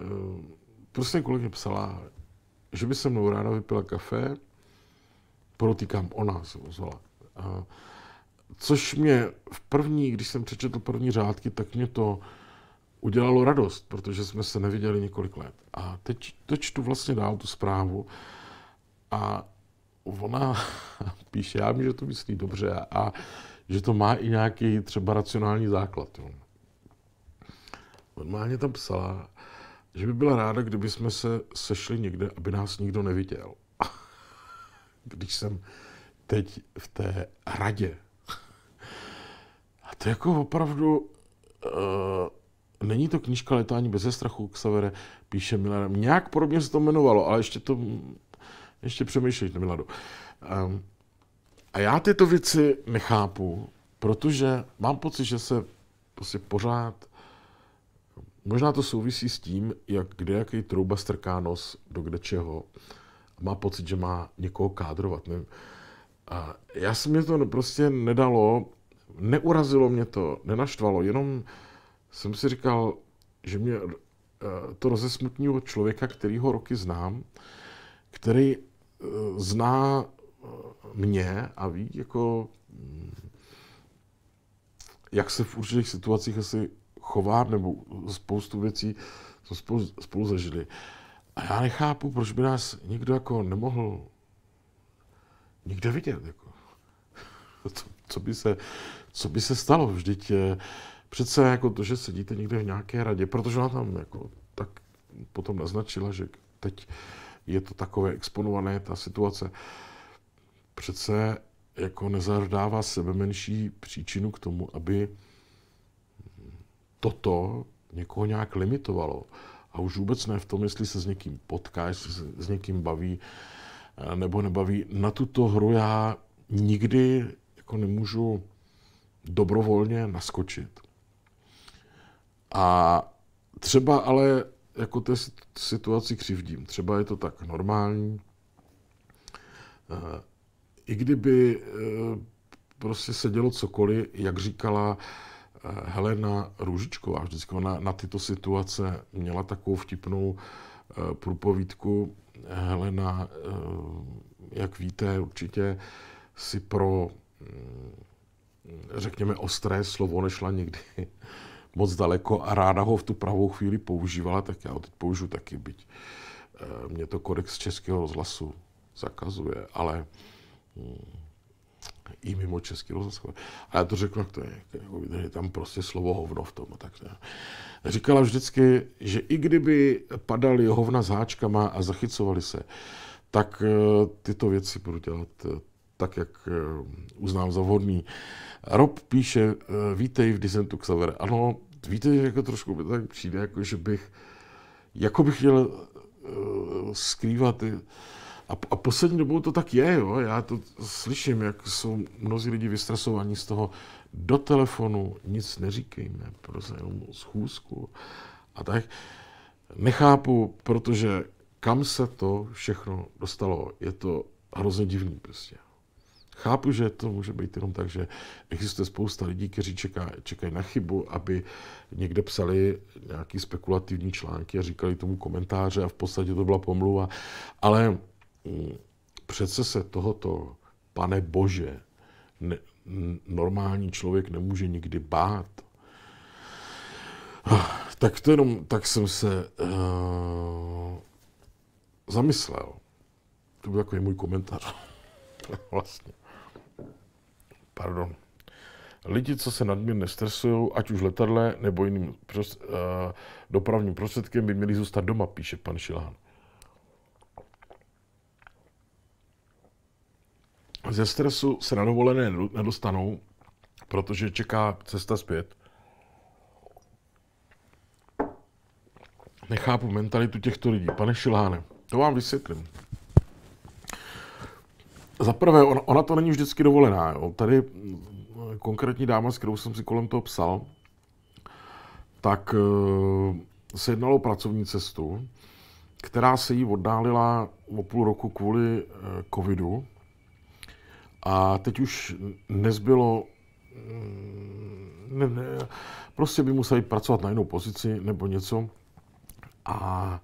prostě kolegyně psala, že by se mnou ráda vypila kafe, podotýkám, ona se ozvala. Což mě v první, když jsem přečetl první řádky, tak mě to udělalo radost, protože jsme se neviděli několik let. A teď to čtu vlastně dál tu zprávu a ona <laughs> píše, já vím, že to myslí dobře a že to má i nějaký třeba racionální základ. Jo. Normálně tam psala, že by byla ráda, kdyby jsme se sešli někde, aby nás nikdo neviděl. <laughs> Když jsem teď v té radě to jako opravdu... Uh... Není to knížka Letání bez strachu, Xavere, píše Milan. Nějak podobně se to jmenovalo, ale ještě to ještě přemýšlejte, Miladu. Um, ehm, a já tyto věci nechápu, protože mám pocit, že se prostě pořád, možná to souvisí s tím, jak kde jaký trouba strká nos do kde čeho má pocit, že má někoho kádrovat. Nevím. A já si mě to prostě nedalo neurazilo mě to, nenaštvalo, jenom jsem si říkal, že mě eh, to rozesmutnilo člověka, ho roky znám, který eh, zná eh, mě a ví, jako, mm, jak se v určitých situacích asi chovám, nebo spoustu věcí jsme spolu, spolu zažili. A já nechápu, proč by nás nikdo jako nemohl nikde vidět. Jako. <laughs> Co, co by se co by se stalo? Vždyť eh, přece jako to, že sedíte někde v nějaké radě, protože ona tam jako tak potom naznačila, že teď je to takové exponované, ta situace. Přece jako nezahrdává sebe menší příčinu k tomu, aby toto někoho nějak limitovalo. A už vůbec ne v tom, jestli se s někým potká, jestli se s někým baví eh, nebo nebaví. Na tuto hru já nikdy jako nemůžu dobrovolně naskočit. A třeba ale jako té situaci křivdím. Třeba je to tak normální. Eh, I kdyby eh, prostě se dělo cokoliv, jak říkala eh, Helena Růžičková, vždycky ona na tyto situace měla takovou vtipnou průpovídku. Helena, jak víte, určitě si pro mm, řekněme, ostré slovo nešla nikdy <laughs> moc daleko a ráda ho v tu pravou chvíli používala, tak já ho teď použiju taky, byť eh, mě to kodex českého rozhlasu zakazuje, ale hm, i mimo český rozhlas. A já to řekl, jak to je, jako je tam prostě slovo hovno v tom. Tak ne. Říkala vždycky, že i kdyby padaly hovna s háčkama a zachycovali se, tak eh, tyto věci budu dělat eh, tak, jak eh, uznám za vhodný. Rob píše, eh, vítej v Dissentu Xaver. Ano, víte, že jako trošku by tak přijde, jako že bych, jako bych chtěl uh, skrývat. A, a poslední dobou to tak je, jo. Já to slyším, jak jsou mnozí lidi vystresovaní z toho, do telefonu nic neříkejme, prostě jenom schůzku. A tak nechápu, protože kam se to všechno dostalo. Je to hrozně divný prostě. Chápu, že to může být jenom tak, že existuje spousta lidí, kteří čeká, čekají na chybu, aby někde psali nějaký spekulativní články a říkali tomu komentáře a v podstatě to byla pomluva. Ale mm, přece se tohoto, pane Bože, ne, normální člověk nemůže nikdy bát. Tak to jenom, tak jsem se uh, zamyslel. To byl takový můj komentář. <laughs> vlastně pardon, lidi, co se nadměrně stresují, ať už letadle nebo jiným prost, uh, eh, dopravním prostředkem, by měli zůstat doma, píše pan Šilhan. Ze stresu se na dovolené nedostanou, protože čeká cesta zpět. Nechápu mentalitu těchto lidí. Pane Šilháne, to vám vysvětlím. Za prvé, ona, ona to není vždycky dovolená. Jo. Tady eh, konkrétní dáma, s kterou jsem si kolem toho psal, tak eh, se jednalo o pracovní cestu, která se jí oddálila o půl roku kvůli eh, covidu. A teď už nezbylo, mm, ne, ne, prostě by museli pracovat na jinou pozici nebo něco. A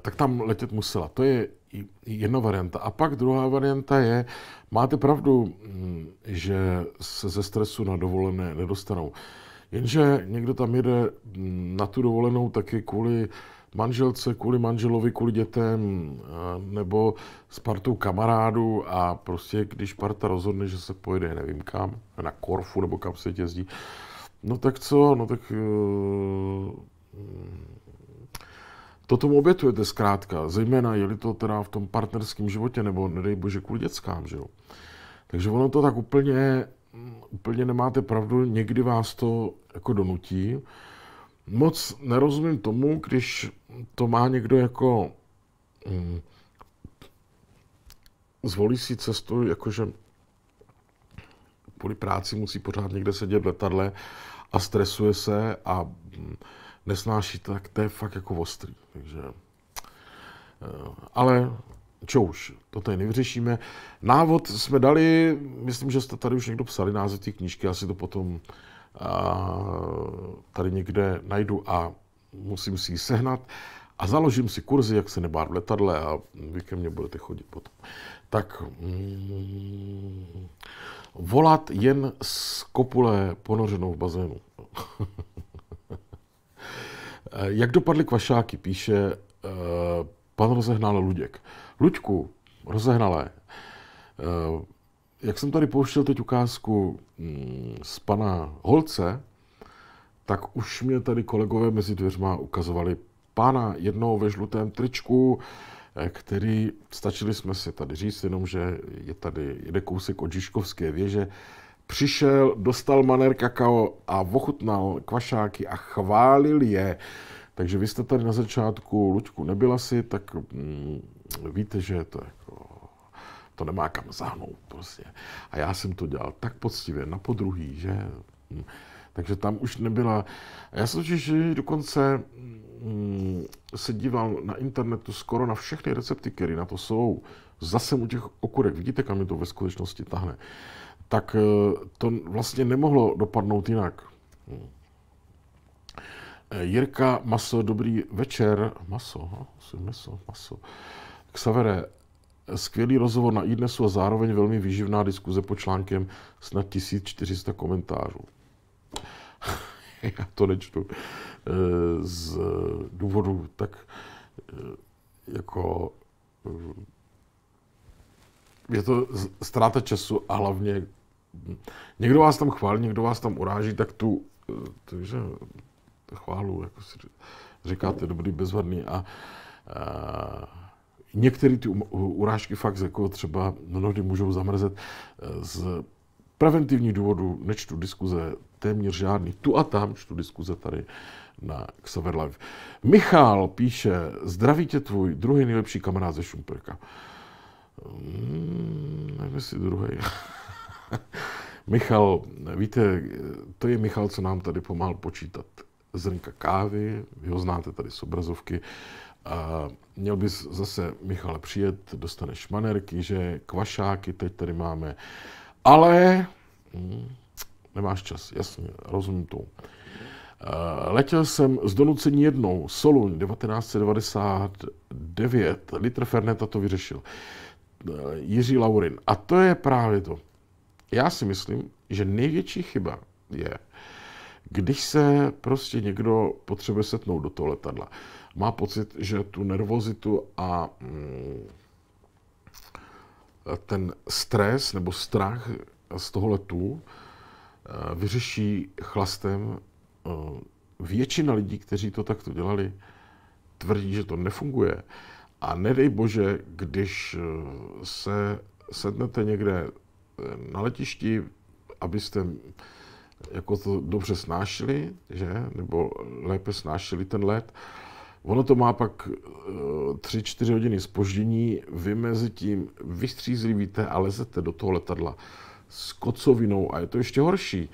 tak tam letět musela. To je jedna varianta. A pak druhá varianta je, máte pravdu, mm, že se ze stresu na dovolené nedostanou. Jenže někdo tam jede mm, na tu dovolenou taky kvůli manželce, kvůli manželovi, kvůli dětem, nebo s partou kamarádů a prostě když parta rozhodne, že se pojede, nevím kam, na Korfu nebo kam se jezdí, no tak co, no tak eh, to tomu obětujete zkrátka, zejména je-li to teda v tom partnerském životě, nebo nedej bože kvůli dětskám, že jo. Takže ono to tak úplně, úplně nemáte pravdu, někdy vás to jako donutí. Moc nerozumím tomu, když to má někdo jako hm, zvolí si cestu, jakože kvůli práci musí pořád někde sedět v letadle a stresuje se a hm, nesnáší, tak to je fakt jako ostrý. Takže, eh, ale čo už, to tady nevyřešíme. Návod jsme dali, myslím, že jste tady už někdo psali název té knížky, asi to potom a, eh, tady někde najdu a musím si ji sehnat a založím si kurzy, jak se nebát v letadle a vy ke mně budete chodit potom. Tak mm, volat jen z kopule ponořenou v bazénu. <laughs> Eh, jak dopadly kvašáky, píše eh, pan rozehnal Luděk. Luďku, rozehnalé, eh, jak jsem tady pouštěl teď ukázku mm, z pana Holce, tak už mě tady kolegové mezi dveřma ukazovali pána jednoho ve žlutém tričku, který, stačili jsme si tady říct, jenom že je tady jede kousek od Žižkovské věže, přišel, dostal manér kakao a ochutnal kvašáky a chválil je. Takže vy jste tady na začátku, Luďku, nebyla si, tak mm, víte, že to jako to nemá kam zahnout prostě. A já jsem to dělal tak poctivě, na podruhý, že... Mm, takže tam už nebyla... Já jsem totiž dokonce mm, Mm, se díval na internetu skoro na všechny recepty, které na to jsou, zase u těch okurek, vidíte, kam je to ve skutečnosti tahne, tak eh, to vlastně nemohlo dopadnout jinak. Eh, Jirka Maso, dobrý večer. Maso, maso, maso. Xavere, skvělý rozhovor na iDnesu a zároveň velmi výživná diskuze po článkem snad 1400 komentářů. <laughs> Já to nečtu. Eh, z důvodu tak eh, jako eh, je to ztráta času a hlavně hm, někdo vás tam chválí, někdo vás tam uráží, tak tu takže chválu, jako si říkáte, dobrý, bezvadný a, a Některé ty um, urážky fakt jako třeba mnohdy no, můžou zamrzet z preventivních důvodů. Nečtu diskuze téměř žádný. Tu a tam čtu diskuze tady na Xover Live. Michal píše, zdraví tě tvůj druhý nejlepší kamarád ze Šumperka. Hmm, nevím, jestli druhý. <laughs> Michal, víte, to je Michal, co nám tady pomáhal počítat zrnka kávy, vy ho znáte tady z obrazovky. A měl bys zase, Michale, přijet, dostaneš manerky, že kvašáky teď tady máme, ale hmm, nemáš čas, jasně, rozumím tomu. Eh, letěl jsem z donucení jednou, Soluň 1999, litr Ferneta to vyřešil, eh, Jiří Laurin. A to je právě to. Já si myslím, že největší chyba je, když se prostě někdo potřebuje setnout do toho letadla. Má pocit, že tu nervozitu a mm, ten stres nebo strach z toho letu eh, vyřeší chlastem Eh, většina lidí, kteří to takto dělali, tvrdí, že to nefunguje. A nedej bože, když eh, se sednete někde eh, na letišti, abyste jako to dobře snášili, že? Nebo lépe snášili ten let. Ono to má pak 3-4 hodiny spoždění, vy mezi tím vystřízlivíte a lezete do toho letadla s kocovinou a je to ještě horší.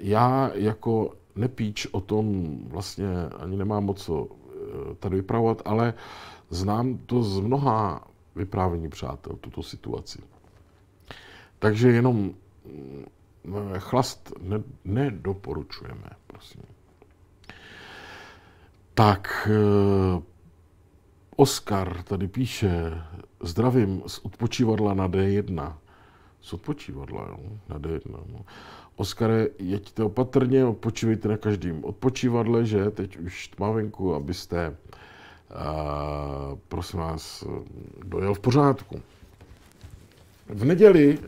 Já jako nepíč o tom vlastně ani nemám moc co eh, tady vypravovat, ale znám to z mnoha vyprávění přátel, tuto situaci. Takže jenom mm, eh, chlast ne, nedoporučujeme, prosím. Tak eh, Oskar tady píše, zdravím z odpočívadla na D1. Z odpočívadla, jo? na D1. No. Oskare, jeďte opatrně, odpočívejte na každém odpočívadle, že teď už tma venku, abyste, uh, prosím vás, dojel v pořádku. V neděli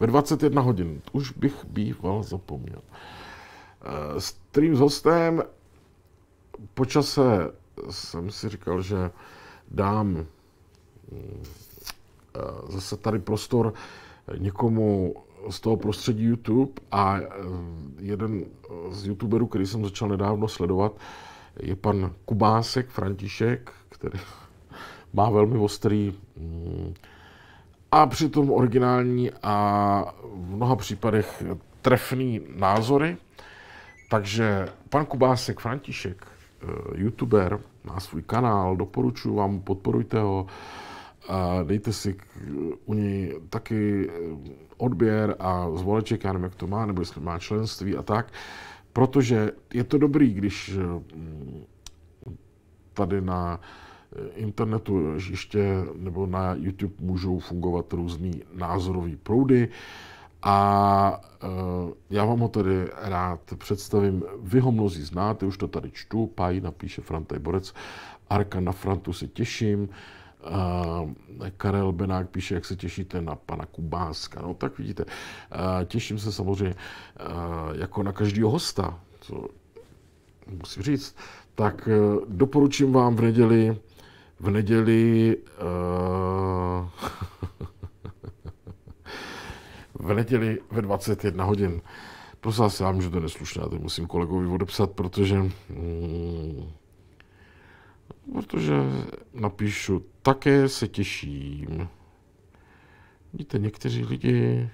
ve 21 hodin, už bych býval zapomněl, uh, stream s hostem, počase jsem si říkal, že dám uh, zase tady prostor někomu z toho prostředí YouTube a eh, jeden eh, z youtuberů, který jsem začal nedávno sledovat, je pan Kubásek František, který <laughs> má velmi ostrý mm, a přitom originální a v mnoha případech trefný názory. Takže pan Kubásek František, eh, youtuber, má svůj kanál, doporučuji vám, podporujte ho a dejte si u něj taky eh, odběr a zvoleček, já nevím, jak to má, nebo jestli má členství a tak, protože je to dobrý, když eh, tady na eh, internetu ještě nebo na YouTube můžou fungovat různý názorové proudy a já vám ho tady rád představím. Vy ho mnozí znáte, už to tady čtu, Pájí napíše Frantaj Borec, Arka na Frantu se těším. Eh, Karel Benák píše, jak se těšíte na pana Kubáska. No tak vidíte, těším se samozřejmě jako na každého hosta, co musím říct. Tak eh, doporučím vám v neděli, v neděli, eh, <laughs> v neděli ve 21 hodin. Prosím vás, já vím, že to je neslušné, já to musím kolegovi odepsat, protože... Mm, protože napíšu, také se těším. Vidíte, někteří lidi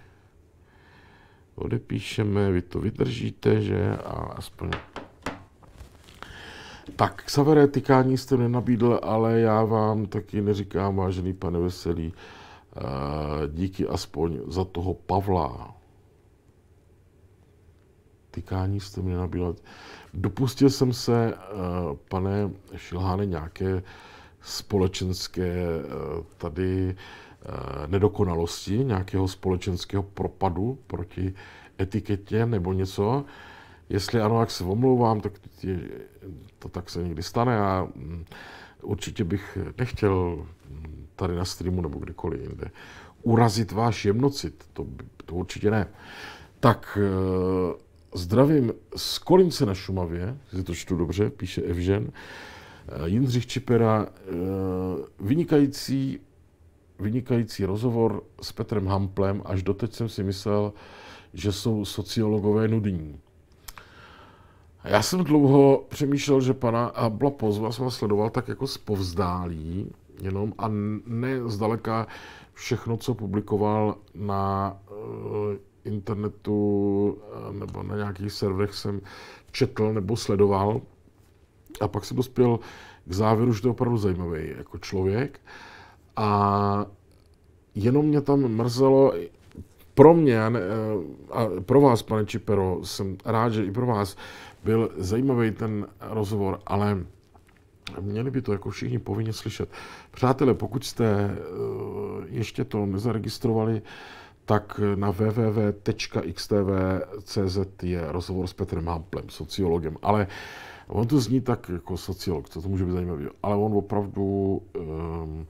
odepíšeme, vy to vydržíte, že? A aspoň... Tak, Xavere, tykání jste nenabídl, ale já vám taky neříkám, vážený pane Veselý, eh, díky aspoň za toho Pavla tykání jste mě nabíl. Dopustil jsem se, eh, pane Šilháne, nějaké společenské eh, tady eh, nedokonalosti, nějakého společenského propadu proti etiketě nebo něco. Jestli ano, jak se omlouvám, tak to tak se někdy stane a mm, určitě bych nechtěl tady na streamu nebo kdekoliv jinde urazit váš jemnocit, to, to určitě ne. Tak Zdravím z Kolince na Šumavě, si to čtu dobře, píše Evžen. Eh, Jindřich Čipera, eh, vynikající, vynikající rozhovor s Petrem Hamplem, až doteď jsem si myslel, že jsou sociologové nudní. Já jsem dlouho přemýšlel, že pana Habla Pozva jsem sledoval tak jako zpovzdálí, jenom a ne zdaleka všechno, co publikoval na eh, internetu eh, nebo na nějakých serverech jsem četl nebo sledoval. A pak jsem dospěl k závěru, že to je opravdu zajímavý jako člověk. A jenom mě tam mrzelo, pro mě eh, a pro vás, pane Čipero, jsem rád, že i pro vás byl zajímavý ten rozhovor, ale měli by to jako všichni povinně slyšet. Přátelé, pokud jste eh, ještě to nezaregistrovali, tak na www.xtv.cz je rozhovor s Petrem Hamplem, sociologem. Ale on to zní tak jako sociolog, co to může být zajímavé, ale on opravdu um,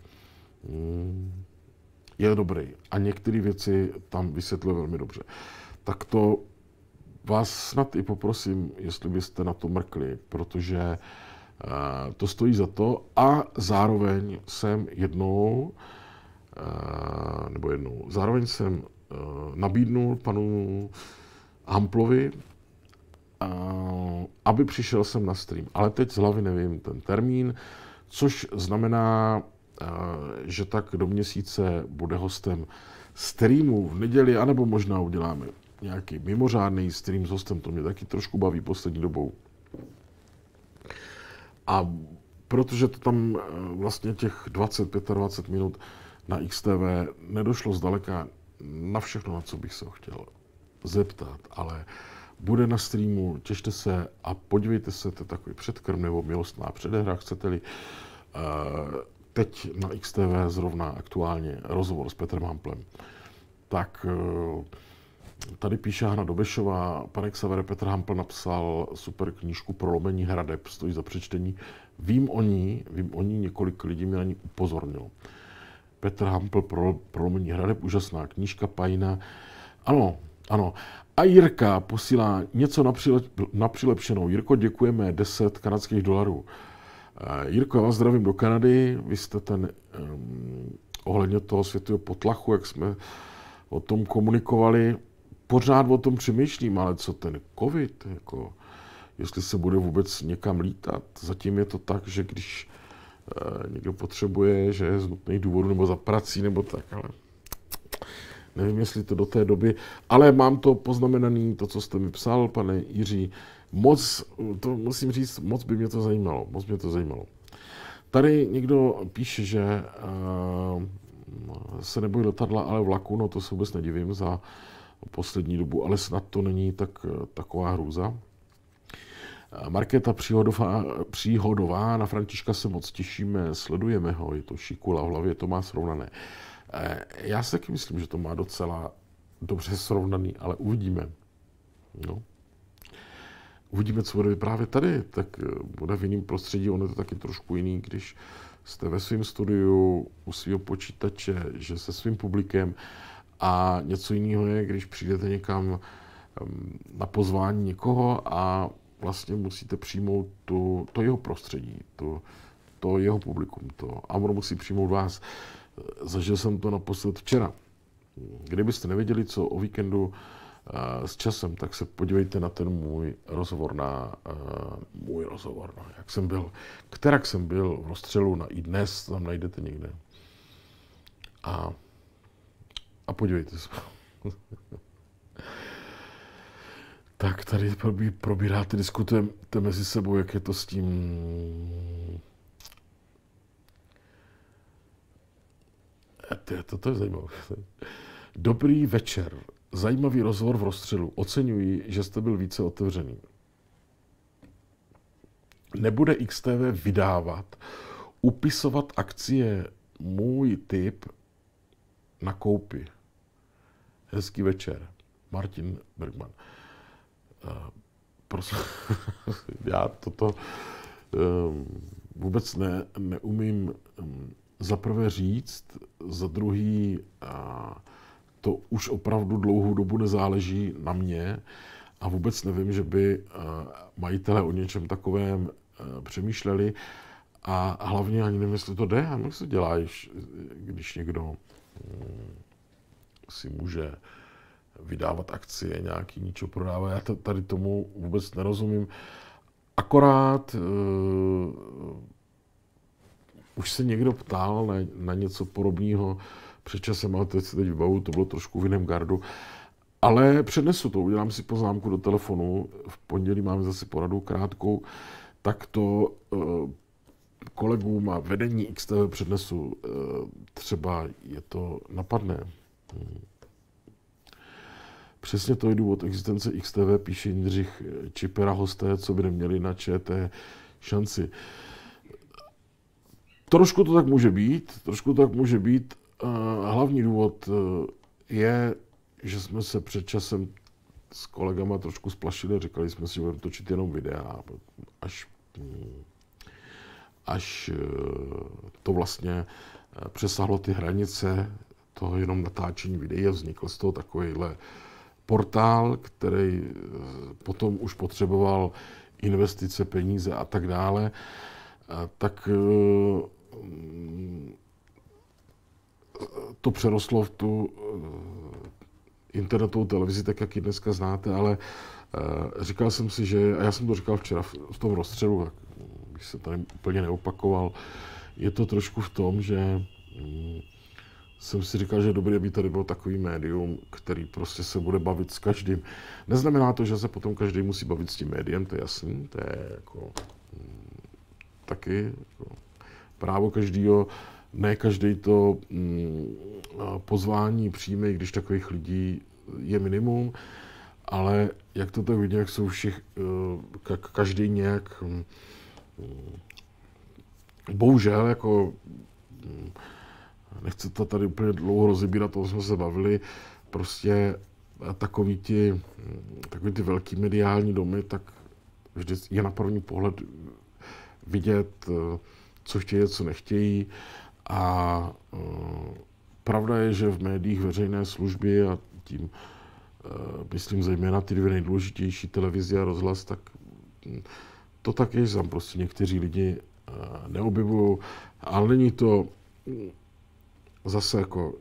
je dobrý a některé věci tam vysvětluje velmi dobře. Tak to vás snad i poprosím, jestli byste na to mrkli, protože uh, to stojí za to a zároveň jsem jednou Eh, nebo jednou. Zároveň jsem eh, nabídnul panu Hamplovi, eh, aby přišel sem na stream. Ale teď z hlavy nevím ten termín, což znamená, že tak do měsíce bude hostem streamu v neděli, anebo možná uděláme nějaký mimořádný stream s hostem, to mě taky trošku baví poslední dobou. A protože to tam vlastně těch 20-25 minut na XTV nedošlo zdaleka na všechno, na co bych se ho chtěl zeptat, ale bude na streamu, těšte se a podívejte se, to je takový předkrm nebo milostná předehra, chcete-li. Eh, teď na XTV zrovna aktuálně rozhovor s Petrem Hamplem. Tak eh, tady píše Hana Dobešová, pane Xavere, Petr Hampl napsal super knížku Prolomení hradeb, stojí za přečtení. Vím o ní, vím o ní, několik lidí mě na ní upozornilo. Petr Hampl, pro, Prolomení hradeb, úžasná knížka, Pajna. Ano, ano. A Jirka posílá něco na, na přilepšenou. Jirko, děkujeme 10 kanadských dolarů. Eh, Jirko, já vás zdravím do Kanady. Vy jste ten um, ohledně toho světového potlachu, jak jsme o tom komunikovali. Pořád o tom přemýšlím, ale co ten covid, jako, jestli se bude vůbec někam lítat. Zatím je to tak, že když Eh, někdo potřebuje, že je z nutných důvodů nebo za prací nebo tak, ale nevím, jestli to do té doby, ale mám to poznamenané, to, co jste mi psal, pane Jiří, moc, to musím říct, moc by mě to zajímalo, moc mě to zajímalo. Tady někdo píše, že uh, se nebojí letadla, ale vlaku, no to se vůbec nedivím za poslední dobu, ale snad to není tak, eh, taková hrůza. Markéta příhodová, příhodová na Františka se moc těšíme, sledujeme ho, je to šikula, v hlavě to má srovnané. Eh, já se taky myslím, že to má docela dobře srovnaný, ale uvidíme. No. Uvidíme, co bude vyprávět tady, tak eh, bude v jiném prostředí, ono je to taky trošku jiný, když jste ve svém studiu, u svého počítače, že se svým publikem a něco jiného je, když přijdete někam na pozvání někoho a vlastně musíte přijmout to, to jeho prostředí, to, to jeho publikum. To, a ono musí přijmout vás. Zažil jsem to naposled včera. Kdybyste nevěděli, co o víkendu eh, s časem, tak se podívejte na ten můj rozhovor, na uh, můj rozhovor, no, jak jsem byl, kterak jsem byl v rozstřelu na i dnes, tam najdete někde. A, a podívejte se. <laughs> Tak tady probíráte, diskutujete mezi sebou, jak je to s tím e, To, to je zajímavé. Dobrý večer. Zajímavý rozhovor v rozstřelu. Oceňuji, že jste byl více otevřený. Nebude XTV vydávat, upisovat akcie můj typ na koupy. Hezký večer. Martin Bergman prosím, <laughs> já toto ehm, vůbec ne, neumím ehm, za prvé říct, za druhý to už opravdu dlouhou dobu nezáleží na mě a vůbec nevím, že by majitelé o něčem takovém e, přemýšleli a hlavně ani nevím, jestli to jde a jak se dělá, když někdo mm, si může vydávat akcie nějaký, ničo prodávat. Já tady tomu vůbec nerozumím. Akorát uh, už se někdo ptal na, na něco podobného před časem, ale teď se teď vybavu, to bylo trošku v jiném gardu. Ale přednesu to, udělám si poznámku do telefonu. V pondělí máme zase poradu krátkou, tak to uh, eh, kolegům a vedení XTV přednesu. Uh, třeba je to napadné. Hmm. Přesně to je důvod existence XTV, píše Jindřich Čipera hosté, co by neměli na ČT šanci. Trošku to tak může být, trošku to tak může být. Hlavní důvod e, je, že jsme se před časem s kolegama trošku splašili, říkali jsme si, že budeme točit jenom videa, až, až e, to vlastně e, přesahlo ty hranice toho jenom natáčení videí a vznikl z toho takovýhle uh, portál, který eh, potom už potřeboval investice, peníze a tak dále, eh, tak eh, to přerostlo v tu internetovou televizi, tak jak ji dneska znáte, ale říkal jsem si, že, a já jsem to říkal včera v tom rozstřelu, tak bych se tady úplně neopakoval, je to trošku v tom, že mm, jsem si říkal, že dobré by tady bylo takový médium, který prostě se bude bavit s každým. Neznamená to, že se potom každý musí bavit s tím médiem, to je jasný, to je jako mm, taky jako právo každého, ne každý to mm, pozvání přijme, i když takových lidí je minimum, ale jak to tak vidím, jak jsou všich, e, každý nějak, mm, mm, bohužel, jako nechci to tady úplně dlouho rozebírat, o jsme se bavili, prostě eh, takový ty, mm, takový ty velký mediální domy, tak vždy je na první pohled eh, vidět, eh, co chtějí, co nechtějí. A pravda je, že v médiích veřejné služby a tím myslím zejména ty dvě nejdůležitější, televizi a rozhlas, tak mm, to tak je, že tam prostě někteří lidi neobjevují. Ale není to mm, zase jako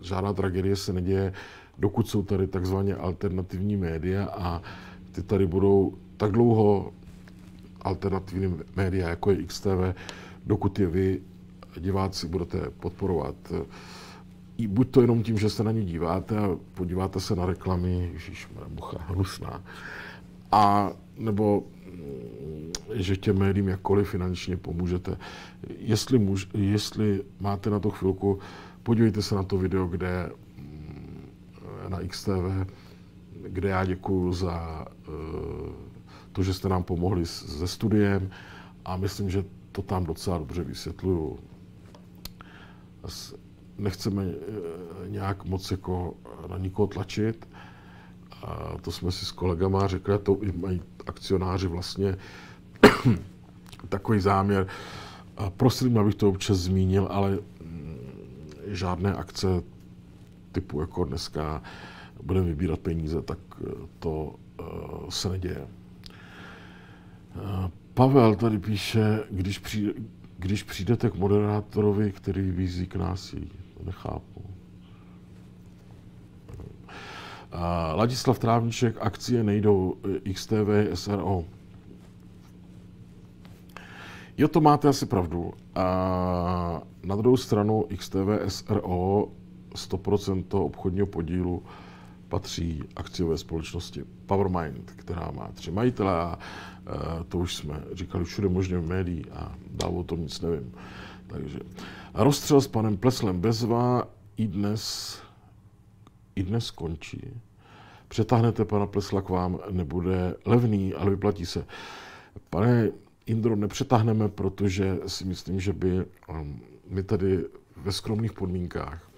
e, žádná tragédie se neděje, dokud jsou tady takzvaně alternativní média a ty tady budou tak dlouho alternativní média, jako je XTV, dokud je vy, diváci, budete podporovat. E, I buď to jenom tím, že se na ně díváte a podíváte se na reklamy, ježiš, bucha, hnusná, a nebo že těm médiím jakkoliv finančně pomůžete. Jestli, muž, jestli máte na to chvilku, podívejte se na to video, kde mm, na XTV, kde já děkuju za eh, to, že jste nám pomohli se studiem a myslím, že to tam docela dobře vysvětluju. Nechceme eh, nějak moc jako na nikoho tlačit, a to jsme si s kolegama řekli, to mají akcionáři vlastně <clears throat> takový záměr. A prosím, abych to občas zmínil, ale mm, žádné akce typu jako dneska budeme vybírat peníze, tak eh, to eh, se neděje. Eh, Pavel tady píše, když, přijde, když přijdete k moderátorovi, který vízí k násilí. Nechápu. A Ladislav Trávníček, akcie nejdou eh, XTV, SRO. Jo, to máte asi pravdu. A na druhou stranu XTV, SRO, 100% obchodního podílu patří akciové společnosti Powermind, která má tři majitele a eh, to už jsme říkali všude možně v médií a dál o tom nic nevím. Takže rozstřel s panem Pleslem Bezva i dnes i dnes skončí. Přetáhnete pana Plesla k vám, nebude levný, ale vyplatí se. Pane Indro, nepřetáhneme, protože si myslím, že by um, my tady ve skromných podmínkách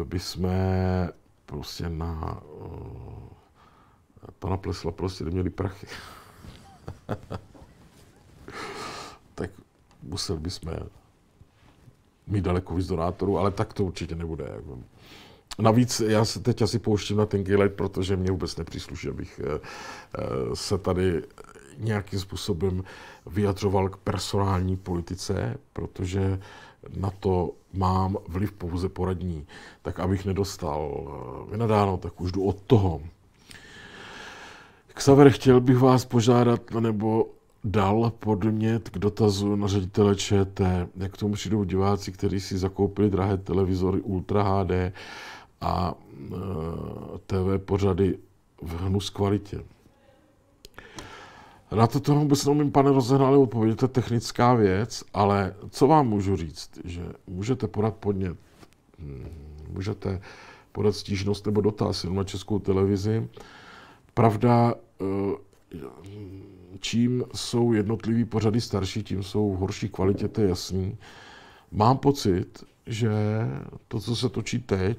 eh, by jsme prostě na eh, pana Plesla prostě neměli prachy. <laughs> tak museli bychom mít daleko víc donátorů, ale tak to určitě nebude. Navíc já se teď asi pouštím na ten gilet, protože mě vůbec nepřísluší, abych eh, eh, se tady nějakým způsobem vyjadřoval k personální politice, protože na to mám vliv pouze poradní. Tak abych nedostal eh, vynadáno, tak už jdu od toho. Ksaver chtěl bych vás požádat, nebo dal podmět k dotazu na ředitele ČT, jak k tomu přijdou diváci, kteří si zakoupili drahé televizory Ultra HD a e, TV pořady v hnus kvalitě. Na to toho vůbec neumím, pane Rozehnale, odpovědět, to je technická věc, ale co vám můžu říct, že můžete podat podnět, hm, můžete podat stížnost nebo dotaz na českou televizi. Pravda, e, čím jsou jednotlivý pořady starší, tím jsou v horší kvalitě, to je jasný. Mám pocit, že to, co se točí teď,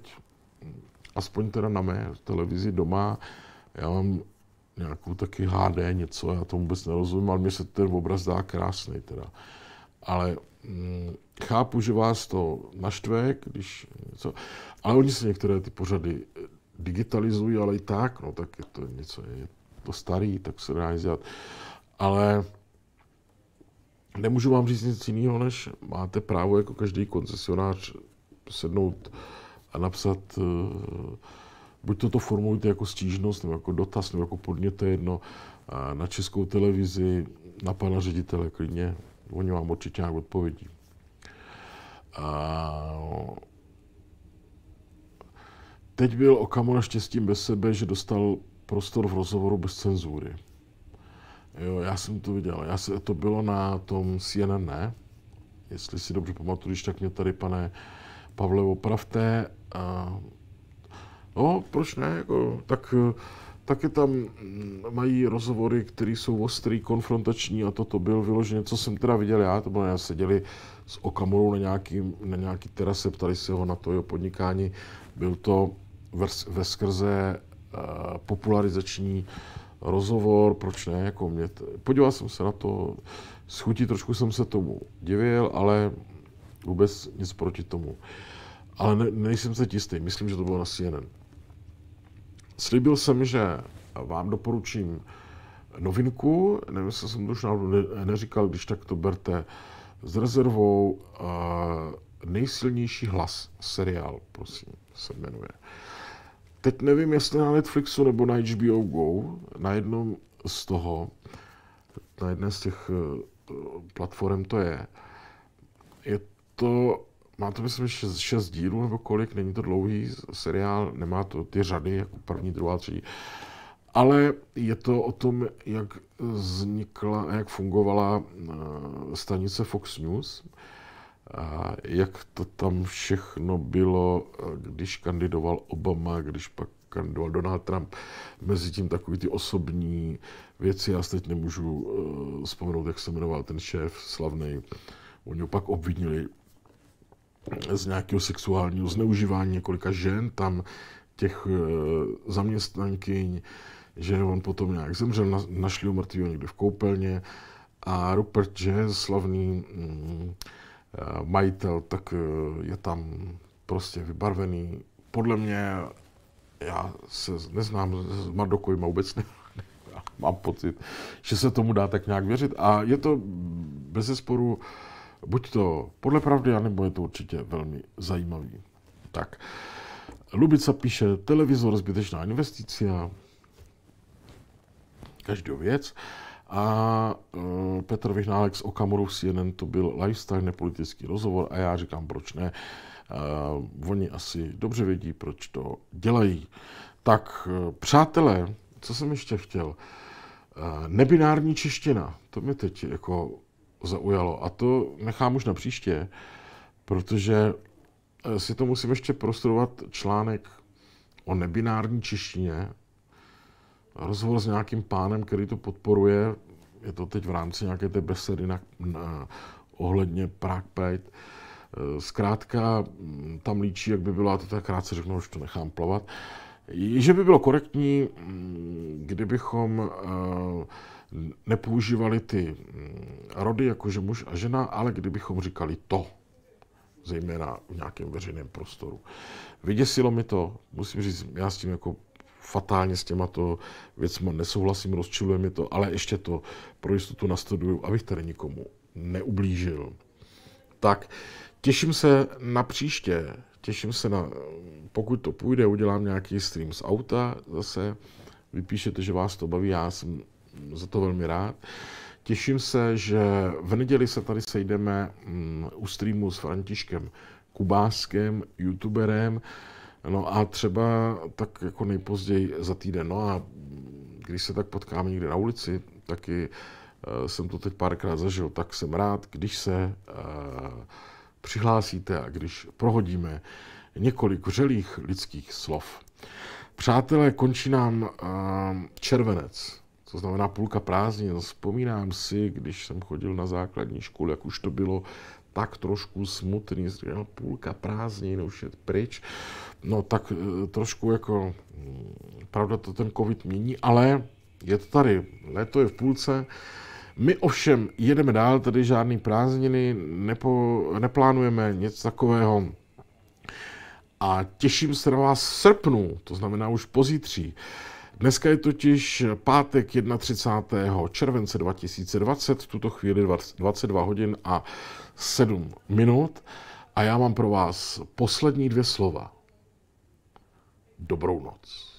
aspoň teda na mé televizi doma, já mám nějakou taky HD něco, já tomu vůbec nerozumím, ale mně se ten obraz dá krásný teda. Ale mm, chápu, že vás to naštve, když něco, ale oni se některé ty pořady eh, digitalizují, ale i tak, no tak je to něco, je to starý, tak se dá dělat. Ale nemůžu vám říct nic jiného, než máte právo jako každý koncesionář sednout a napsat, eh, buď to, to formulujte jako stížnost, nebo jako dotaz, nebo jako podnět, jedno, na českou televizi, na pana ředitele klidně, oni vám určitě nějak odpovědí. A teď byl Okamura štěstím bez sebe, že dostal prostor v rozhovoru bez cenzury. Jo, já jsem to viděl. Já se, to bylo na tom CNN, ne? Jestli si dobře pamatuju, když tak mě tady, pane uh, Pavle, opravte. A... No, proč ne? Jako, tak taky tam mm, mají rozhovory, které jsou ostrý, konfrontační a toto byl vyloženě, co jsem teda viděl já, to bylo, já seděli s Okamurou na nějaký, na nějaký terase, ptali se ho na to jeho podnikání, byl to ve skrze uh, popularizační rozhovor, proč ne, jako mě, t... podíval jsem se na to, schutí trošku jsem se tomu divil, ale vůbec nic proti tomu ale ne, nejsem se jistý, myslím, že to bylo na CNN. Slíbil jsem, že vám doporučím novinku, nevím, jestli jsem to už náhodou ne, neříkal, když tak to berte s rezervou uh, Nejsilnější hlas, seriál, prosím, se jmenuje. Teď nevím, jestli na Netflixu nebo na HBO GO, na jednom z toho, na jedné z těch eh, platform to je. Je to má to myslím šest, šest dílů nebo kolik, není to dlouhý seriál, nemá to ty řady jako první, druhá, třetí. Ale je to o tom, jak vznikla a jak fungovala eh, stanice Fox News, a jak to tam všechno bylo, eh, když kandidoval Obama, když pak kandidoval Donald Trump. mezi tím takový ty osobní věci, já teď nemůžu eh, vzpomenout, jak se jmenoval ten šéf slavný. Oni ho pak obvinili z nějakého sexuálního zneužívání několika žen, tam těch eh, zaměstnankyň, že on potom nějak zemřel, našli ho mrtvého někde v koupelně a Rupert že slavný mm, eh, majitel, tak eh, je tam prostě vybarvený. Podle mě, já se neznám s Mardokovým vůbec <laughs> ne, mám pocit, že se tomu dá tak nějak věřit a je to bez uh, buď to podle pravdy, anebo je to určitě velmi zajímavý. Tak, Lubica píše, televizor zbytečná investice, každou věc. A e, Petr Vyhnálek z Okamoru CNN, to byl lifestyle, nepolitický rozhovor a já říkám, proč ne. E, oni asi dobře vědí, proč to dělají. Tak, e, přátelé, co jsem ještě chtěl? E, nebinární čeština, to mi teď jako zaujalo. A to nechám už na příště, protože eh, si to musím ještě prostudovat článek o nebinární češtině, rozhovor s nějakým pánem, který to podporuje, je to teď v rámci nějaké té besedy na, na, ohledně Prague Pride. Eh, zkrátka mm, tam líčí, jak by bylo, a to tak krátce řeknu, už to nechám plavat, že by bylo korektní, mm, kdybychom uh, nepoužívali ty mm, rody, jakože muž a žena, ale kdybychom říkali to, zejména v nějakém veřejném prostoru. Vyděsilo mi to, musím říct, já s tím jako fatálně s těma to věcma nesouhlasím, rozčiluje mi to, ale ještě to pro jistotu nastuduju, abych tady nikomu neublížil. Tak, těším se na příště, těším se na, pokud to půjde, udělám nějaký stream z auta zase, vypíšete, že vás to baví, já jsem za to velmi rád. Těším se, že v neděli se tady sejdeme mm, u streamu s Františkem Kubáskem, youtuberem, no a třeba tak jako nejpozději za týden. No a když se tak potkáme někde na ulici, taky eh, jsem to teď párkrát zažil, tak jsem rád, když se eh, přihlásíte a když prohodíme několik vřelých lidských slov. Přátelé, končí nám eh, červenec to znamená půlka prázdnin. Vzpomínám si, když jsem chodil na základní školu, jak už to bylo tak trošku smutný, říkal, půlka prázdnin, už je pryč. No tak e, trošku jako, mm, pravda to ten covid mění, ale je to tady, léto je v půlce. My ovšem jedeme dál, tady žádný prázdniny, nepo, neplánujeme nic takového. A těším se na vás v srpnu, to znamená už pozítří. Dneska je totiž pátek 31. července 2020, v tuto chvíli 22 hodin a 7 minut a já mám pro vás poslední dvě slova. Dobrou noc.